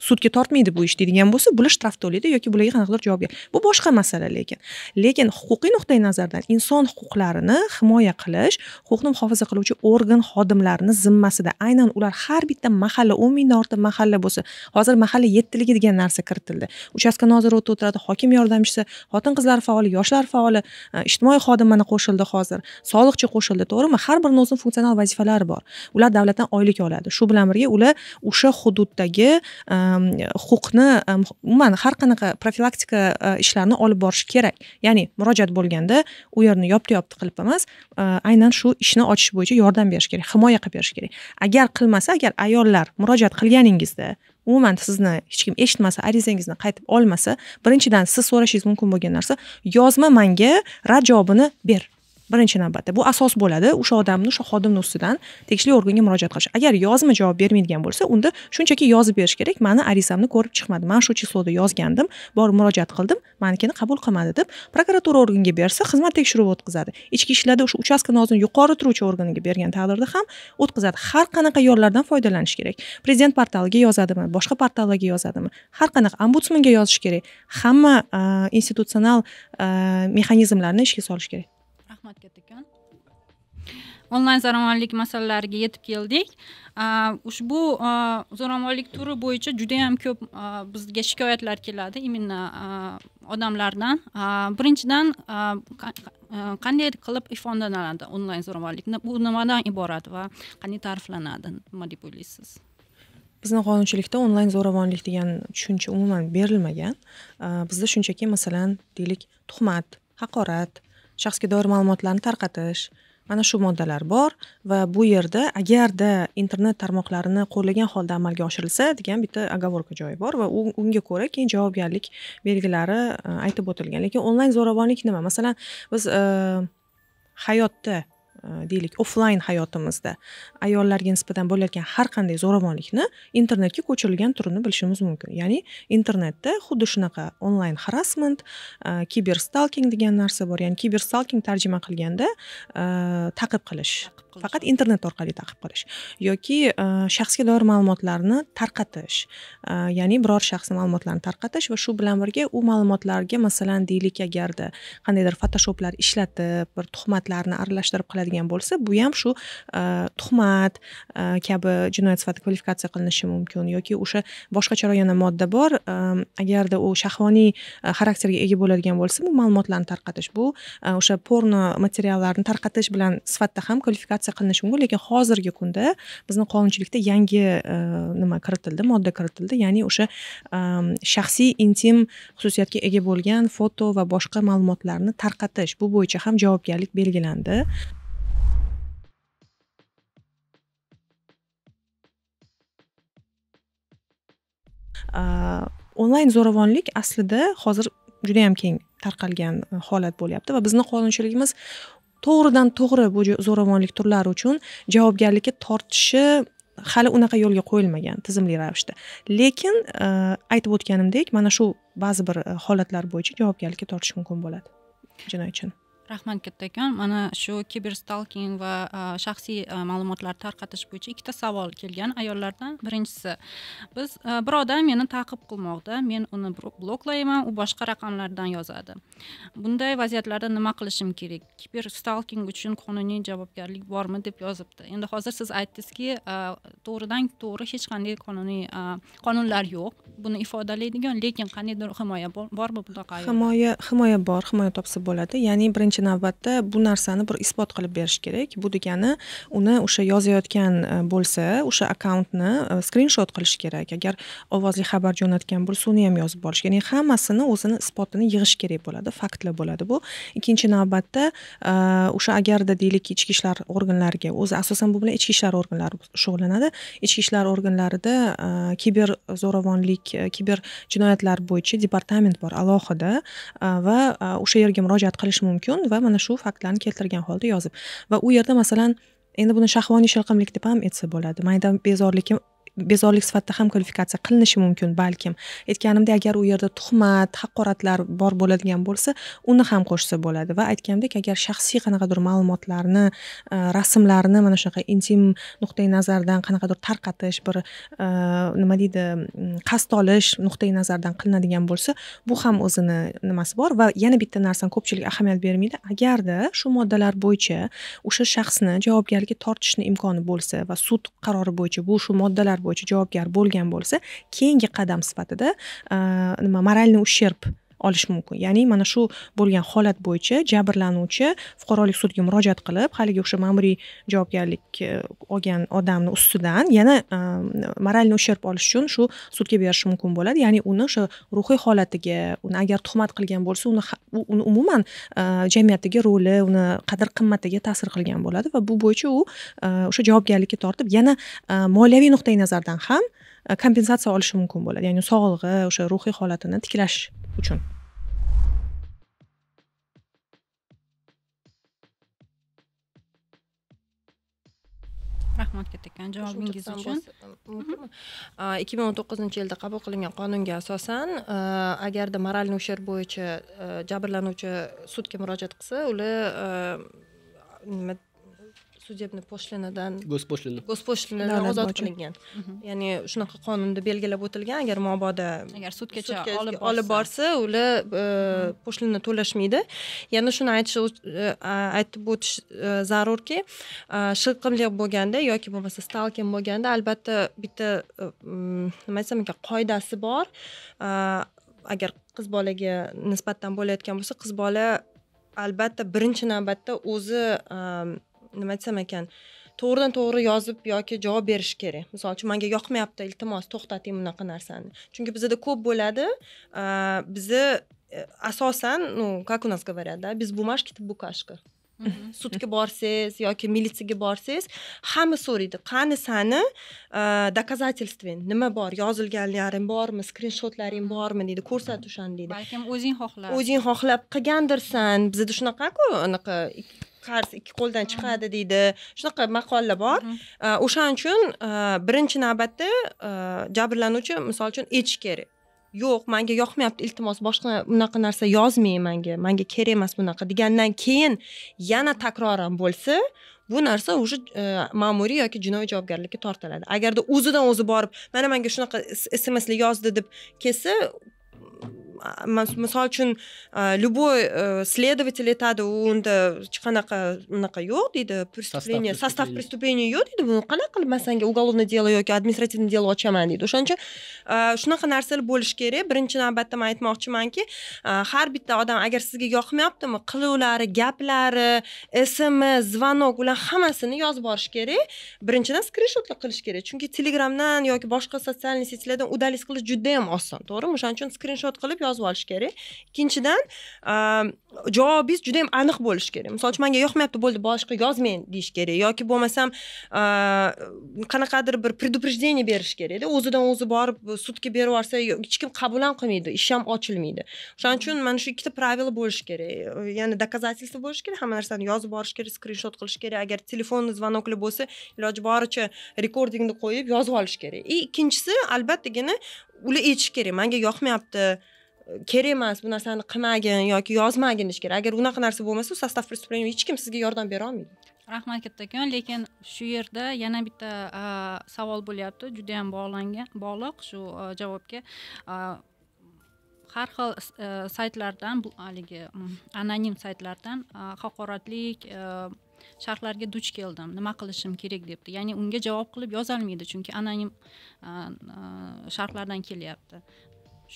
sudga tortmaydi bu ish deydigan bo'lsa bular shtraf to'laydi yoki bularga qanaqadir javobgar bu boshqa masala lekin lekin huquqiy nuqtai nazardan inson huquqlarini himoya qilish huquqni muhofaza qiluvchi organ xodimlarini zimmasida aynan ular har bitta mahalla o'n mingdan ortiq mahalla bo'lsa hozir mahalla yettiligi degan narsa kiritildi uchastka noziri o'tib o'tiradi hokim yordamchisi xotin qizlar faoli yoshlar faoli e, ijtimoiy xodim mana qo'shildi hozir soliqchi qo'shildi to'g'rimi har birini o'zini funksional vazifalari bor ular davlatdan oylik oladi shu bilan birga ular o'sha hududdagi ehm, huquqni ehm, umuman har qanaqa profilaktika e, ishlarini olib borish kerak ya'ni murojaat bo'lganda u yerni yopdi yopdi qilib emas e, aynan shu ishni ochish bo'yicha yordam berish kerak himoya qilib berish kerak agar qilmasa agar ayollar murojaat qilganingizda umuman sizni hech kim eshitmasa arizangizni qaytib olmasa birinchidan siz so'rashingiz mumkin bo'lgan narsa yozma manga rad javobini ber birinchi navbatda bu asos bo'ladi o'sha odamni o'sha xodimni ustidan tegishli organga murojaat qilish agar yozma javob bermaydigan bo'lsa unda shunchaki yozib berish kerak mani arizamni ko'rib chiqmadi man shu chisloda yozgandim borib murojaat qildim manikini qabul qilmadi deb prokuratura organiga bersa xizmat tekshiruvi o'tkazadi ichki ishlarda o'sha uchastka nozini yuqori turuvchi organiga bergan taqdirda ham o'tkazadi har qanaqa yo'llardan foydalanish kerak prezident portaliga yozadimi boshqa portallarga yozadimi har qanaqa ombudsmanga yozish kerak hamma institutsional mexanizmlarni ishga solish kerak rahmat kattakon onlayn zo'ravonlik masalalariga yetib keldik ushbu zo'ravonlik turi bo'yicha judayam ko'p bizga shikoyatlar keladi именно odamlardan birinchidan qanday qilib ifodalanadi onlayn zo'ravonlik bu nimadan iborat va qanday ta'riflanadi nima deb o'ylaysiz bizni qonunchilikda onlayn zo'ravonlik degan tushuncha umuman berilmagan bizda shunchaki masalan deylik tuhmat haqorat shaxsga doir ma'lumotlarni tarqatish mana shu moddalar bor va bu yerda agarda internet tarmoqlarini qo'llagan holda amalga oshirilsa degan bitta оговорка joyi bor va unga ko'ra keyin javobgarlik belgilari e, aytib o'tilgan lekin onlayn zo'ravonlik nima masalan biz e, hayotda Э, deylik offlayn hayotimizda ayollarga nisbatan bo'layotgan har qanday zo'ravonlikni internetga ko'chirilgan turini bilishimiz mumkin ya'ni internetda xuddi shunaqa onlayn harassment e, kiber stalking degan narsa bor ya'ni kiber stalking tarjima qilganda e, taqib qilish faqat internet orqali taqib qilish yoki e, shaxsga doir ma'lumotlarni tarqatish e, ya'ni biror shaxsni ma'lumotlarini tarqatish va shu bilan birga u ma'lumotlarga masalan deylik agarda qandaydir fotoshoplar ishlatib bir tuhmatlarni aralashtirib qiladigan bo'lsa bu ham shu e, tuhmat kabi jinoyat sifatida kvalifikatsiya qilinishi mumkin yoki o'sha boshqacharoq yana modda bor agarda u shahvoniy xarakterga ega bo'ladigan bo'lsa bu ma'lumotlarni tarqatish bu o'sha porno materiallarni tarqatish bilan sifatida ham kvalifikatsiya restavratsiya qilinishi mumkin lekin hozirgi kunda bizni qonunchilikda yangi e, nima kiritildi modda kiritildi ya'ni o'sha e, shaxsiy intim xususiyatga ega bo'lgan foto va boshqa ma'lumotlarni tarqatish bu bo'yicha ham javobgarlik belgilandi e, onlayn zo'ravonlik aslida hozir judayam keng tarqalgan holat bo'lyapti va bizni qonunchiligimiz to'g'ridan to'g'ri bu zo'ravonlik turlari uchun javobgarlikka tortishi hali unaqa yo'lga qo'yilmagan tizimli ravishda lekin e, aytib o'tganimdek mana shu ba'zi bir e, holatlar bo'yicha javobgarlikka tortish mumkin bo'ladi jinoyatchini rahmat kattakon mana shu kiber stalking va e, shaxsiy e, ma'lumotlar tarqatish bo'yicha ikkita savol kelgan ayollardan birinchisi biz e, bir odam meni taqib qilmoqda men uni bloklayman u boshqa raqamlardan yozadi bunday vaziyatlarda nima qilishim kerak kiber stalking uchun qonuniy javobgarlik bormi deb yozibdi endi hozir siz aytdingizki to'g'ridan to'g'ri hech qanday qonuniy qonunlar yo'q buni ifodalaydigan lekin qandaydir himoya bormi bunaqa himoya himoya bor himoya topsa bo'ladi ya'ni birinchi birinchi navbatda bu narsani bir isbot qilib berish kerak bu degani uni o'sha yozayotgan e, bo'lsa o'sha akkauntni e, skrinshot qilish kerak agar ovozli xabar jo'natgan bo'lsa uni ham yozib borish ya'ni hammasini o'zini isbotini yig'ish kerak bo'ladi faktlar bo'ladi bu ikkinchi navbatda e, o'sha agarda deylik ichki ishlar organlariga o'zi asosan bu bilan ichki ishlar organlari shug'ullanadi ichki ishlar organlarida kiber zo'ravonlik kiber jinoyatlar bo'yicha departament bor alohida va o'sha yerga murojaat qilish mumkin va mana shu faktlarni keltirgan holda yozib va u yerda masalan endi buni shahvoniy shilqimlik deb ham aytsa bo'ladi mayda bezorilikni bezorilik sifatida ham kvalifikatsiya qilinishi mumkin balkim aytganimdek agar u yerda tuhmat haqoratlar bor bo'ladigan bo'lsa uni ham qo'shsa bo'ladi va aytganimdek agar shaxsiy qanaqadir ma'lumotlarni e, rasmlarni mana shunaqa intim nuqtai nazardan qanaqadir tarqatish bir e, nima deydi mm, qasd olish nuqtai nazardan qilinadigan bo'lsa bu ham o'zini nimasi bor va yana bitta narsani ko'pchilik ahamiyat bermaydi agarda shu moddalar bo'yicha o'sha shaxsni javobgarlikka tortishni imkoni bo'lsa va sud qarori bo'yicha bu shu moddalar bo'yicha javobgar bo'lgan bo'lsa keyingi qadam sifatida nima moralniy usherb olish mumkin ya'ni mana shu bo'lgan holat bo'yicha jabrlanuvchi fuqarolik sudiga murojaat qilib haligi o'sha ma'muriy javobgarlik e, olgan odamni ustidan yana e, moralniy usherb olish uchun shu sudga berishi mumkin bo'ladi ya'ni uni o'sha ruhiy holatiga uni agar tuhmat qilgan bo'lsa uni uni umuman e, jamiyatdagi roli uni qadr qimmatiga ta'sir qilgan bo'ladi va bu bo'yicha u o'sha javobgarlikka tortib yana moliyaviy nuqtai nazardan ham kompensatsiya olishi mumkin bo'ladi ya'ni sog'lig'i o'sha ruhiy holatini tiklash uchun rahmat kattakon javobingiz uchun mhm. ikki ming o'n to'qqizinchi yilda qabul qilingan qonunga asosan e, agarda moralniy ущерб bo'yicha e, jabrlanuvchi sudga murojaat qilsa ular sudebni poslinadan госпошлина госпошлинаdan ozod qilingan ya'ni shunaqa qonunda belgilab o'tilgan agar mobodo agar sudgacha olib borsa ular poshlina to'lashmaydi yana shuni aytish aytib o'tish zarurki shilqimli bo'lganda yoki bo'lmasa stalkin bo'lganda albatta bitta nima desam ekan qoidasi bor agar qiz bolaga nisbatan bo'layotgan bo'lsa qiz bola albatta birinchi navbatda o'zi nima desam ekan to'g'ridan to'g'ri yozib yoki javob berish kerak misol uchun manga yoqmayapti iltimos to'xtating bunaqa narsani chunki bizada ko'p bo'ladi bizni e, asosan ну как у нас говорят да без бумажки ты букашка sudga borsangiz yoki militsiyaga borsangiz hamma so'raydi qani sani доказательствен nima bor yozilganlaring bormi skrinshotlaring bormi deydi ko'rsat o'shani deydi balkim o'zing xohlab o'zing xohlab qilgandirsan bizada shunaqaku anaqa qarz ikki qo'ldan chiqadi deydi shunaqa maqollar bor o'shaning uchun birinchi navbatda jabrlanuvchi misol uchun aytish kerak yo'q manga yoqmayapti iltimos boshqa unaqa narsa yozmang manga manga kerak emas bunaqa degandan keyin yana takroran bo'lsa bu narsa уже ma'muriy yoki jinoiy javobgarlikka tortiladi agarda o'zidan o'zi borib mana manga shunaqa smsli yozdi deb kelsa misol uchun любой э, следователь aytadi u unda hech qanaqa unaqa yo'q deydi преступление sostav преступления yo'q deydi buni qanaqa qilib man sanga уголовное дело yoki administrativniy дело ochaman deydi o'shaning uchun shunaqa narsalar bo'lishi kerak birinchi navbatda man aytmoqchimanki har bitta odam agar sizga yoqmayaptimi qiluvlari gaplari sms звонок ular hammasini yozib borish kerak birinchidan skrinshotlar qilish kerak chunki telegramdan yoki boshqa sotsialniy setilardan udalist qilish juda yam oson to'g'rimi o'shaning uchun skrinshot qilib yozib olish kerak ikkinchidan ehm, javobingiz juda yam aniq bo'lishi kerak misol uchun manga yoqmayapti bo'ldi boshqa yozmang deyish kerak yoki bo'lmasam ehm, qanaqadir bir предупреждение berish kerakda o'zidan o'zi borib sudga berib yuborsa hech kim qabul ham qilmaydi ish ham ochilmaydi o'shaning uchun mana shu ikkita правило bo'lishi kerak ya'ni доказательство bo'lishi kerak hamma narsani yozib borish kerak skrinshot qilish kerak agar telefonni звонокli bo'lsa iloji boricha rekordingni qo'yib yozib olish kerak и ikkinchisi albattagina ular aytish kerak manga yoqmayapti kerak emas bu narsani qilmagin yoki yozmagin deyish kerak agar unaqa narsa bo'lmasa sostav преступления hech kim sizga yordam bera olmaydi rahmat kattakon lekin shu yerda yana bitta savol bo'lyapti juda yam bog'langan bog'liq shu javobga har xil e, saytlardan haligi anonim saytlardan haqoratlik e, sharhlarga duch keldim nima qilishim kerak debdi ya'ni unga javob qilib yozolmaydi chunki anonim sharhlardan kelyapti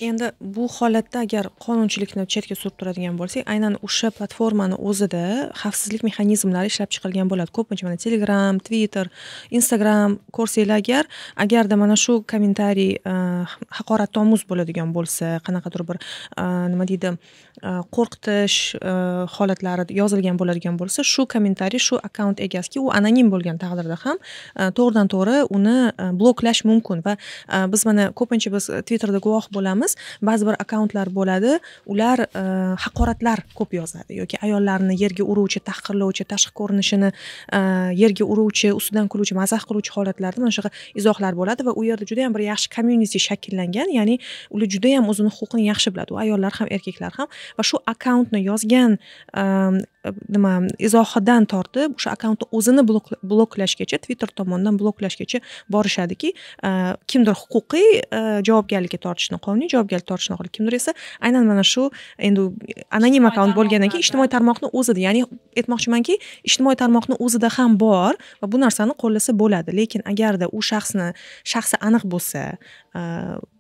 endi bu holatda agar qonunchilikni chetga surib turadigan bo'lsak aynan o'sha platformani o'zida xavfsizlik mexanizmlari ishlab chiqilgan bo'ladi ko'pincha mana telegram twitter instagram ko'rsanglar agar agarda mana shu kommentariy e, haqoratomuz bo'ladigan bo'lsa qanaqadir bir e, nima deydi e, qo'rqitish holatlari yozilgan bo'ladigan bo'lsa shu kommentariy shu akkaunt egasiga u anonim bo'lgan taqdirda ham to'g'ridan to'g'ri uni bloklash mumkin va biz mana ko'pincha biz twitterda guvoh bo'lamiz bilamiz ba'zi bir akkauntlar bo'ladi ular e, haqoratlar ko'p yozadi yoki ayollarni yerga uruvchi tahqirlovchi tashqi ko'rinishini e, yerga uruvchi ustidan kuluvchi mazax qiluvchi holatlarda mana shunaqa izohlar bo'ladi va u yerda juda yam bir yaxshi community shakllangan ya'ni ular juda yam o'zini huquqini yaxshi biladi u ayollar ham erkaklar ham va shu akkauntni yozgan e, nima izohidan tortib o'sha akkauntni o'zini bloklashgacha twitter tomonidan bloklashgacha borishadiki kimdir huquqiy javobgarlikka tortishni qonuniy javobgarlik tortishni xohlaydi kimdir esa aynan mana shu endi anonim akkaunt bo'lgandan keyin ijtimoiy tarmoqni o'zida ya'ni aytmoqchimanki ijtimoiy tarmoqni o'zida ham bor va bu narsani qo'llasa bo'ladi lekin agarda u shaxsni shaxsi aniq bo'lsa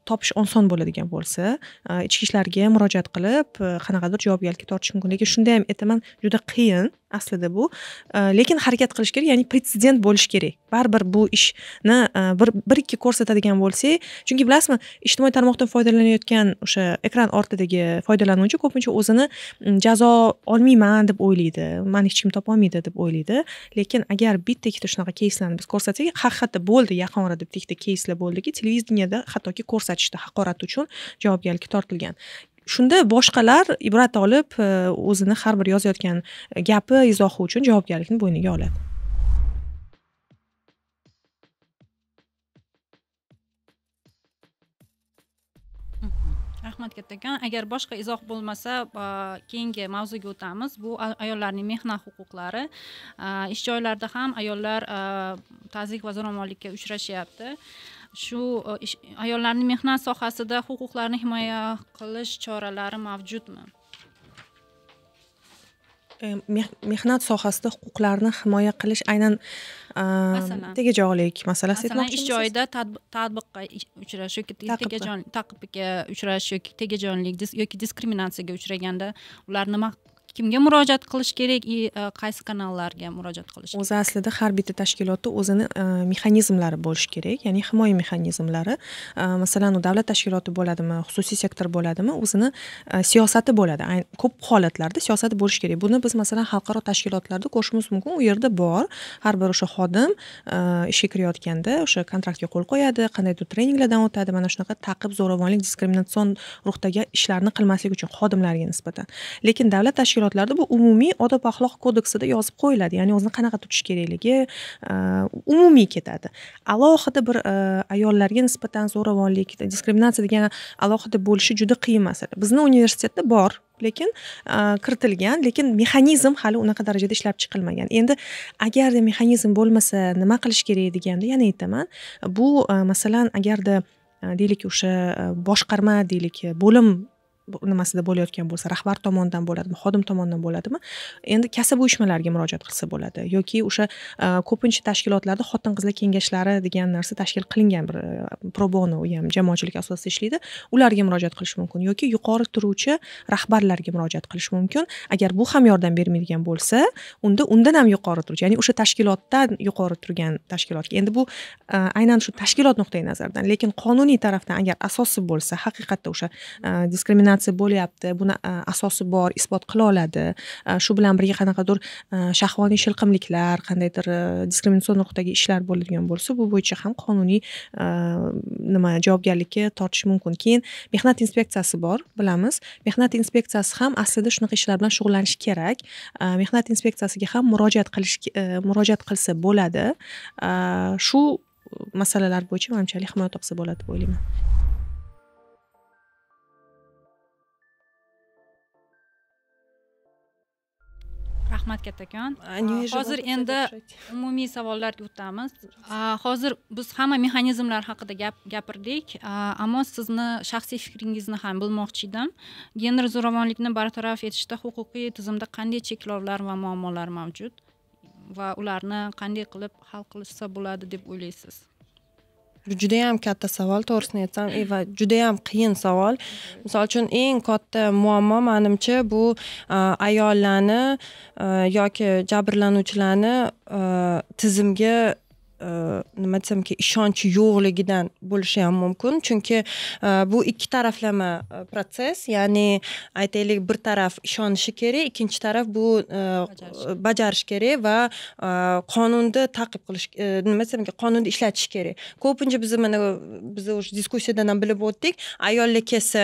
topish oson bo'ladigan bo'lsa ichki ishlarga murojaat qilib qanaqadir javobgarlikka tortish mumkin lekin shunda ham aytaman juda qiyin aslida bu lekin harakat qilish kerak ya'ni pretsedent bo'lishi kerak baribir bu ishni e, bir bir ikki ko'rsatadigan bo'lsak chunki bilasizmi ijtimoiy tarmoqdan foydalanayotgan o'sha ekran ortidagi foydalanuvchi ko'pincha o'zini jazo olmayman deb o'ylaydi mani hech kim topolmaydi deb o'ylaydi lekin agar bitta ikkita shunaqa keyslarni biz ko'rsatsak haqiqatda bo'ldi yaqin orada bitta ikkita keyslar bo'ldiki televideniyada hattoki ko'rsatishdi haqorat uchun javobgarlikka tortilgan shunda boshqalar ibrat olib e, o'zini har bir yozayotgan gapi izohi uchun javobgarlikni bo'yniga oladi rahmat kattakon agar boshqa izoh bo'lmasa keyingi mavzuga o'tamiz bu ayollarning mehnat huquqlari ish joylarida ham ayollar tazyiq va zo'ravonlikka uchrashyapti shu e, ayollarning mehnat sohasida huquqlarini himoya qilish choralari mavjudmi E, mehnat sohasida huquqlarni himoya qilish aynan tegajog'lik masalasi masalan ish joyida tadbiqqa uchrash yoki tegajog'lik taqibga uchrash yoki tegajonlik yoki diskriminatsiyaga uchraganda ular nima kimga murojaat qilish kerak и e, qaysi kanallarga murojaat qilish o'zi aslida har bitta tashkilotni o'zini e, mexanizmlari bo'lishi kerak ya'ni himoya mexanizmlari e, masalan u davlat tashkiloti bo'ladimi xususiy sektor bo'ladimi o'zini siyosati bo'ladi ko'p holatlarda siyosati bo'lishi kerak buni biz masalan xalqaro tashkilotlarda ko'rishimiz mumkin u yerda bor har bir o'sha xodim ishga kirayotganda o'sha kontraktga qo'l qo'yadi qandaydir treninglardan o'tadi mana shunaqa taqib zo'ravonlik diskriminatsion ruhdagi ishlarni qilmaslik uchun xodimlarga nisbatan lekin davlat tashkilot tashkilotlarda bu umumiy odob axloq kodeksida yozib qo'yiladi ya'ni o'zini qanaqa tutish kerakligi e, umumiy ketadi alohida bir e, ayollarga nisbatan zo'ravonlik diskriminatsiya degan alohida bo'lishi juda qiyin masala bizni universitetda bor lekin e, kiritilgan lekin mexanizm hali unaqa darajada ishlab chiqilmagan endi agarda mexanizm bo'lmasa nima qilish kerak deganda yana aytaman bu masalan agarda deylik o'sha boshqarma deylik bo'lim nimasida bo'layotgan bo'lsa rahbar tomonidan bo'ladimi xodim tomonidan bo'ladimi endi kasb uyushmalariga murojaat qilsa bo'ladi yoki o'sha e, ko'pincha tashkilotlarda xotin qizlar kengashlari degan narsa tashkil qilingan bir e, pro bono u ham jamoatchilik asosida ishlaydi ularga murojaat qilish mumkin yoki yuqori turuvchi rahbarlarga murojaat qilish mumkin agar bu ham yordam bermaydigan bo'lsa unda undan ham yuqori turuvchi ya'ni o'sha tashkilotdan yuqori turgan tashkilotga endi bu e, aynan shu tashkilot nuqtai nazaridan lekin qonuniy tarafdan agar asosi bo'lsa haqiqatda o'sha diskriminatsiya vaksinatsiya bo'lyapti buni e, asosi bor isbot qila oladi e, shu bilan birga qanaqadir e, shahvoniy shilqimliklar qandaydir diskriminatsion ruhdagi ishlar bo'ladigan bo'lsa bu bo'yicha ham qonuniy nima javobgarlikka tortish mumkin keyin mehnat inspeksiyasi bor bilamiz mehnat inspeksiyasi ham aslida shunaqa ishlar bilan shug'ullanishi kerak mehnat inspeksiyasiga ham murojaat qilish murojaat qilsa bo'ladi shu masalalar bo'yicha manimcha himoya topsa bo'ladi deb o'ylayman rahmat kattakon hozir endi umumiy savollarga o'tamiz hozir biz hamma mexanizmlar haqida gapirdik ammo sizni shaxsiy fikringizni ham bilmoqchi edim gender zo'ravonlikni bartaraf etishda huquqiy tizimda qanday cheklovlar va muammolar mavjud va ularni qanday qilib hal qilishsa bo'ladi deb o'ylaysiz judayam katta savol to'g'risini aytsam va judayam qiyin savol misol uchun eng katta muammo manimcha bu ayollarni yoki jabrlanuvchilarni tizimga E, nima desamki ishonch yo'qligidan bo'lishi ham mumkin chunki e, bu ikki taraflama e, protsess ya'ni aytaylik bir taraf ishonishi kerak ikkinchi taraf bu bajarish kerak va qonunni taqib qilish nima desamki qonunni ishlatish kerak ko'pincha biz mana biz уже diskussiyadan ham bilib o'tdik ayollar kelsa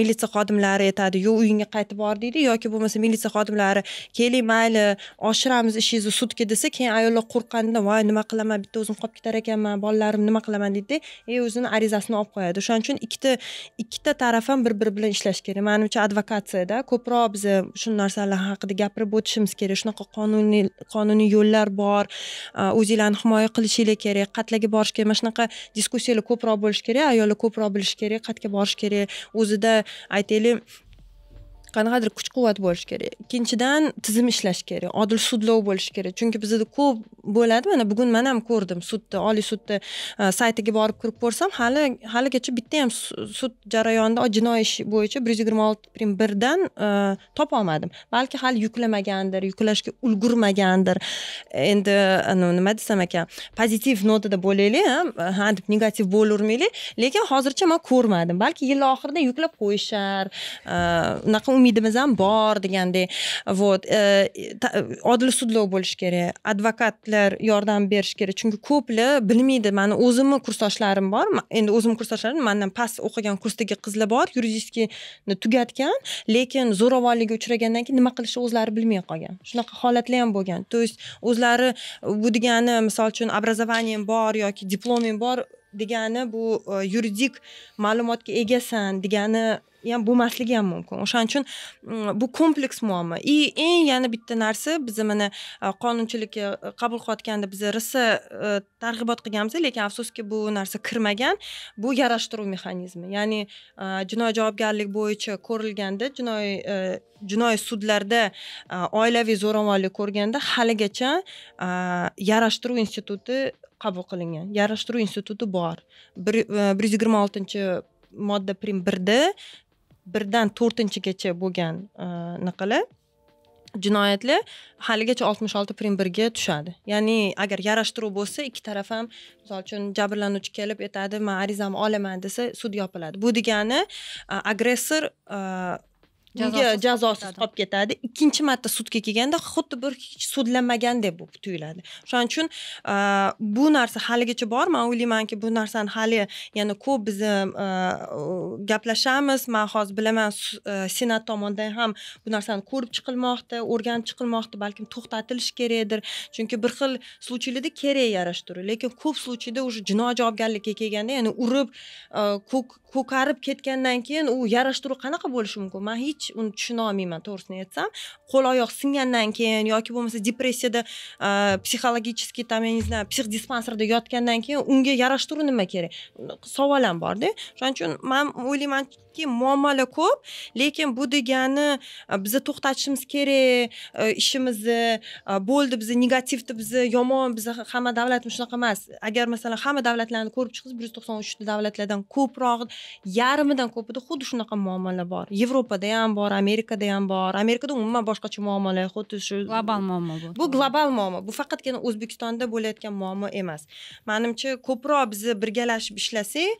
militsiya xodimlari aytadi yo'q uyingga qaytib bor deydi yoki bo'lmasa militsiya xodimlari keling mayli oshiramiz ishingizni sudga desa keyin ayollar qo'rqqanidan voy nima qilaman bitta o'zim qolib ketar ekanman bolalarim nima qilaman deydida e o'zini arizasini olib qo'yadi o'shaning uchun ikkita ikkita taraf ham bir biri bilan ishlashi kerak manimcha advokatsiyada ko'proq biza shu narsalar haqida gapirib o'tishimiz kerak shunaqa qonuniy qonuniy yo'llar bor o'zinglarni himoya qilishinglar kerak qatlarga borish kerak mana shunaqa diskussiyalar ko'proq bo'lishi kerak ayollar ko'proq bilishi kerak qatga borish kerak o'zida aytaylik qanaqadir kuch quvvat bo'lishi kerak ikkinchidan tizim ishlashi kerak odil sudlov bo'lishi kerak chunki bizada ko'p bo'ladi mana bugun man ham ko'rdim sudda oliy sudda e, saytiga borib kirib ko'rsam hali haligacha bitta ham sud jarayonida jinoiy ish bo'yicha bir yuz yigirma olti prim birdan e, topolmadim balki hali yuklamagandir yuklashga ulgurmagandir endi nima desam ekan pozitiv notada bo'laylik ha deb negativ bo'lavermaylik lekin hozircha man ko'rmadim balki yil oxirida yuklab qo'yishar e, unaqa umidimiz ham bor degandek вот э, odil sudlov bo'lishi kerak advokatlar yordam berishi kerak chunki ko'plar bilmaydi mani o'zimni kursdoshlarim bor endi o'zimni kursdoshlarim mandan past o'qigan kursdagi qizlar bor yuridiskiyni tugatgan lekin zo'ravonlikka uchragandan keyin nima qilishni o'zlari bilmay qolgan shunaqa holatlar ham bo'lgan то есть o'zlari bu degani misol uchun образованием bor yoki diplomim bor degani bu e, yuridik ma'lumotga egasan degani ham bo'lmasligi ham mumkin o'shaning uchun bu kompleks muammo и eng yana bitta narsa biza mana qonunchilikka qabul qilayotganda biza rs targ'ibot qilganmiz lekin afsuski bu narsa kirmagan bu yarashtiruv mexanizmi ya'ni jinoiy javobgarlik bo'yicha ko'rilganda jinoiy jinoiy sudlarda oilaviy zo'ravonlik ko'rganda haligacha yarashtiruv instituti qabul qilingan yarashtiruv instituti bor bir yuz yigirma oltinchi modda prim birda birdan to'rtinchigacha bo'lgan anaqalar e, jinoyatlar haligacha oltmish olti prim birga tushadi ya'ni agar yarashtiruv bo'lsa ikki taraf ham misol uchun jabrlanuvchi kelib aytadi man arizamni olaman desa sud yopiladi bu degani e, agressor e, jazosiz qolib ketadi ikkinchi marta sudga kelganda xuddi bir hech sudlanmagandek bo'lib tuyuladi o'shaning uchun bu narsa haligacha bor man o'ylaymanki bu narsani hali yana ko'p biz gaplashamiz man hozir bilaman senat tomonidan ham bu narsani ko'rib chiqilmoqda o'rganib chiqilmoqda balkim to'xtatilishi kerakdir chunki bir xil случайlarda kerak yarashtiruv lekin ko'p случайda уже jinoiy javobgarlikka kelganda ya'ni urib ko'k ko'karib ketgandan keyin u yarashtiruv qanaqa bo'lishi mumkin man hech uni tushuna olmayman to'g'risini aytsam qo'l oyoq singandan keyin yoki bo'lmasa depressiyada psixologический там я не знаю psixdispanserda yotgandan keyin unga yarashtiruv nima kerak savol ham borda shuning uchun man o'ylaymanki muammolar ko'p lekin bu degani biza to'xtatishimiz kerak ishimizni bo'ldi biza negativni biz yomon biza hamma davlatimiz shunaqa emas agar masalan hamma davlatlarni ko'rib chiqsangiz bir yuz to'qson uchta davlatlardan ko'proq yarmidan ko'pida xuddi shunaqa muammolar bor yevropada ham bor amerikada ham bor amerikada umuman boshqacha muammolar xuddi shu global muammo bu bu global muammo bu faqatgina o'zbekistonda bo'layotgan muammo emas manimcha ko'proq bizni birgalashib ishlasak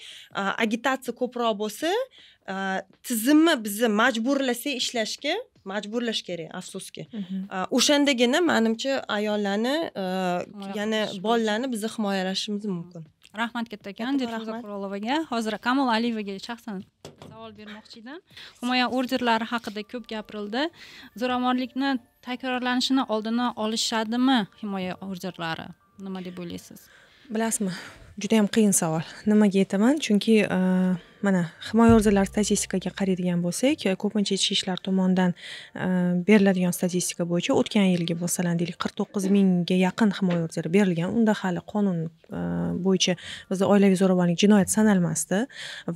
agitatsiya ko'proq bo'lsa tizimni bizni majburlasa ishlashga majburlash kerak afsuski mhm. o'shandagina manimcha ayollarni yana bolalarni bizni himoyalashimiz mumkin rahmat katta ekan dilfuza qurolovaga hozir kamol aliyevaga shaxsan savol bermoqchi edim himoya orderlari haqida ko'p gapirildi zo'ravonlikni takrorlanishini oldini olishadimi himoya orderlari nima deb o'ylaysiz bilasizmi juda yam qiyin savol nimaga aytaman chunki e, mana himoya organlari statistikaga qaraydigan bo'lsak e, ko'pincha ichki ishlar tomonidan e, beriladigan statistika bo'yicha o'tgan yilgi masalan deylik qirq to'qqiz mingga yaqin himoya orderlari berilgan unda hali qonun bo'yicha bizda oilaviy zo'ravonlik jinoyat sanalmasdi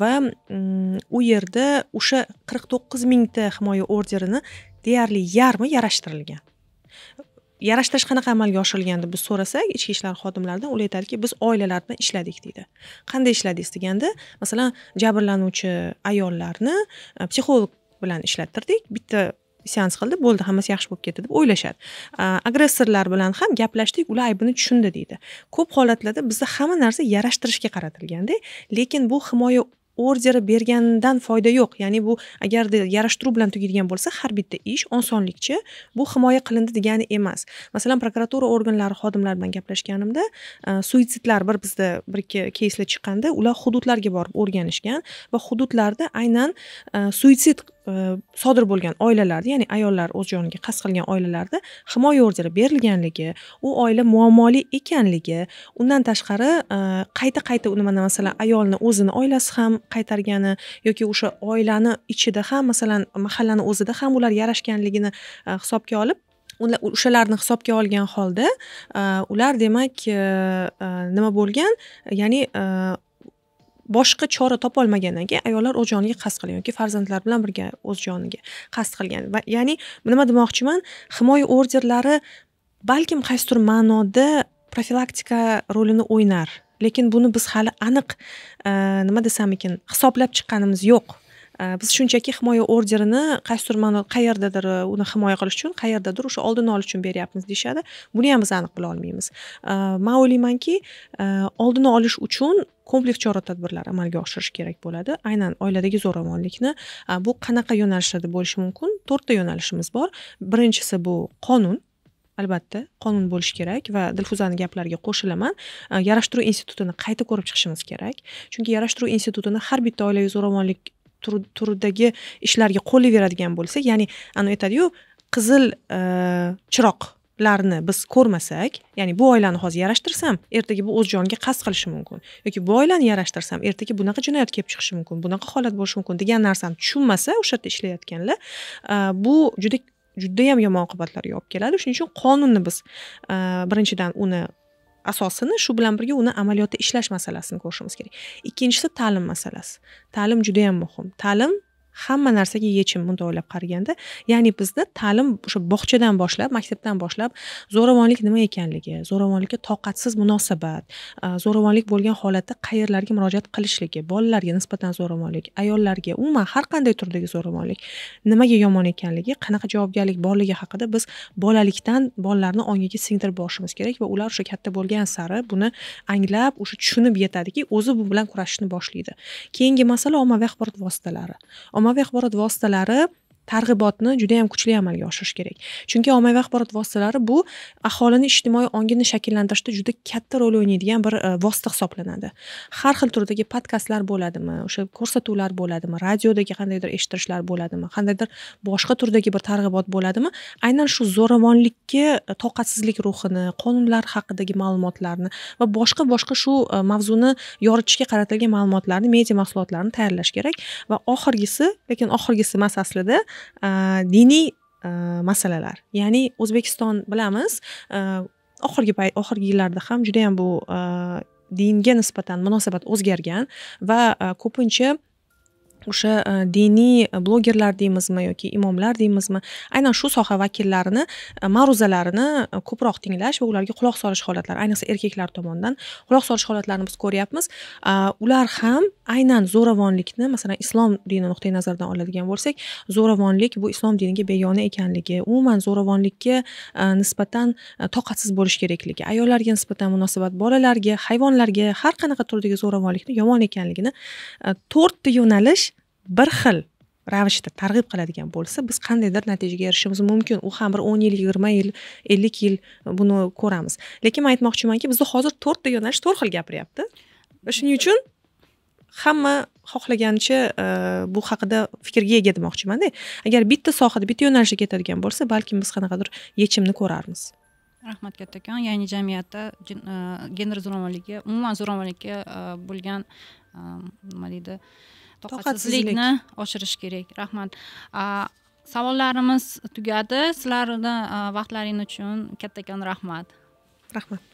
va mm, u yerda o'sha qirq to'qqiz mingta himoya orderini deyarli yarmi yarashtirilgan yarashtirish qanaqa amalga oshirilgandi biz so'rasak ichki ishlar xodimlaridan ular aytadiki biz oilalar bilan ishladik deydi qanday ishladingiz deganda masalan jabrlanuvchi ayollarni e, psixolog bilan ishlattirdik bitta seans qildi bo'ldi hammasi yaxshi bo'lib ketdi deb o'ylashadi e, agressorlar bilan ham gaplashdik ular aybini tushundi deydi ko'p holatlarda bizda hamma narsa yarashtirishga qaratilganda lekin bu himoya order berganidan foyda yo'q ya'ni bu agarda yarashtiruv bilan tugaydigan bo'lsa har bitta ish osonlikcha bu himoya qilindi degani emas masalan prokuratura organlari xodimlari bilan gaplashganimda e, suitsidlar bir bizda bir ikki keyslar chiqqanda ular hududlarga borib o'rganishgan va hududlarda aynan e, suitsid E, sodir bo'lgan oilalarda ya'ni ayollar o'z joniga qasd qilgan oilalarda himoya orderi berilganligi u oila muammoli ekanligi undan tashqari e, qayta qayta nima masalan ayolni o'zini oilasi ham qaytargani yoki o'sha oilani ichida ham masalan mahallani o'zida ham ular yarashganligini e, hisobga olib o'shalarni hisobga olgan holda ular demak nima bo'lgan ya'ni boshqa chora topolmagandan keyin ayollar o'z joniga qasd qilgan yoki farzandlar bilan birga o'z joniga qasd qilgan va ya'ni nima demoqchiman himoya orderlari balkim qaysidir ma'noda profilaktika rolini o'ynar lekin buni biz hali aniq e, nima desam ekan hisoblab chiqqanimiz yo'q e, biz shunchaki himoya orderini qaysidir ma'noda qayerdadir e, uni himoya qilish uchun qayerdadir o'sha oldini olish uchun beryapmiz deyishadi buni ham biz aniq bila olmaymiz man o'ylaymanki oldini olish uchun kompleks chora tadbirlar amalga oshirish kerak bo'ladi aynan oiladagi zo'ravonlikni bu qanaqa yo'nalishlarda bo'lishi mumkin to'rtta yo'nalishimiz bor birinchisi bu qonun albatta qonun bo'lishi kerak va dilfuzani gaplariga qo'shilaman yarashtiruv institutini qayta ko'rib chiqishimiz kerak chunki yarashtiruv institutini har bitta oilaviy zo'ravonlik turidagi ishlarga qo'llayveradigan bo'lsa ya'ni anavi aytadiyu qizil chiroq larni biz ko'rmasak ya'ni bu oilani hozir yarashtirsam ertaga bu o'z joniga qasd qilishi mumkin yoki bu oilani yarashtirsam ertaga bunaqa jinoyat kelib chiqishi mumkin bunaqa holat bo'lishi mumkin degan narsani tushunmasa o'sha yerda ishlayotganlar bu juda judayam yomon oqibatlarga olib keladi shuning uchun qonunni biz birinchidan uni asosini shu bilan birga uni amaliyotda ishlash masalasini ko'rishimiz kerak ikkinchisi ta'lim masalasi ta'lim juda yam muhim ta'lim hamma narsaga yechim bunday o'ylab qaraganda ya'ni bizda ta'lim o'sha bog'chadan boshlab maktabdan boshlab zo'ravonlik nima ekanligi zo'ravonlikka toqatsiz munosabat zo'ravonlik bo'lgan holatda qayerlarga murojaat qilishligi bolalarga nisbatan zo'ravonlik ayollarga umuman har qanday turdagi zo'ravonlik nimaga yomon ekanligi qanaqa javobgarlik borligi haqida biz bolalikdan bolalarni ongiga singdirib borishimiz kerak va ular o'sha katta bo'lgan sari buni anglab o'sha tushunib yetadiki o'zi bu bilan kurashishni boshlaydi keyingi masala ommaviy axborot vositalari ommaviy axborot vositalari targ'ibotni juda yam kuchli amalga oshirish kerak chunki ommaviy axborot vositalari bu aholini ijtimoiy ongini shakllantirishda juda katta rol o'ynaydigan bir e, vosita hisoblanadi har xil turdagi podkastlar bo'ladimi o'sha ko'rsatuvlar bo'ladimi radiodagi qandaydir eshittirishlar bo'ladimi qandaydir boshqa turdagi bir targ'ibot bo'ladimi aynan shu zo'ravonlikka e, toqatsizlik ruhini qonunlar haqidagi ma'lumotlarni va boshqa boshqa shu e, mavzuni yoritishga qaratilgan ma'lumotlarni media mahsulotlarni tayyorlash kerak va oxirgisi lekin oxirgisi emas aslida Э, diniy э, masalalar ya'ni o'zbekiston bilamiz э, oxirgi payt oxirgi yillarda ham judayam bu dinga nisbatan munosabat o'zgargan va e, ko'pincha o'sha e, diniy e, blogerlar deymizmi yoki imomlar deymizmi aynan shu soha vakillarini e, ma'ruzalarini ko'proq tinglash va ularga quloq solish holatlari ayniqsa erkaklar tomonidan quloq solish holatlarini biz ko'ryapmiz ular ham aynan zo'ravonlikni masalan islom dini nuqtai nazaridan oladigan bo'lsak zo'ravonlik bu islom diniga begona ekanligi umuman zo'ravonlikka nisbatan toqatsiz bo'lish kerakligi ayollarga nisbatan munosabat bolalarga hayvonlarga har qanaqa turdagi zo'ravonlikni yomon ekanligini to'rtta yo'nalish bir xil ravishda targ'ib qiladigan bo'lsa biz qandaydir natijaga erishishimiz mumkin u ham bir o'n yil yigirma yil ellik yil buni ko'ramiz lekin man aytmoqchimanki bizda hozir to'rtta yo'nalish to'rt xil gapiryapti shuning uchun hamma xohlagancha e, bu haqida fikrga ega demoqchimanda agar bitta sohada bitta yo'nalishda ketadigan bo'lsa balkim biz qanaqadir yechimni ko'rarmiz rahmat kattakon ya'ni jamiyatda e, gender zo'ravonligi umuman zo'ravonlikka e, bo'lgan nima deydi toqatsizlikni oshirish kerak rahmat savollarimiz tugadi sizlarni vaqtlaringiz uchun kattakon rahmat rahmat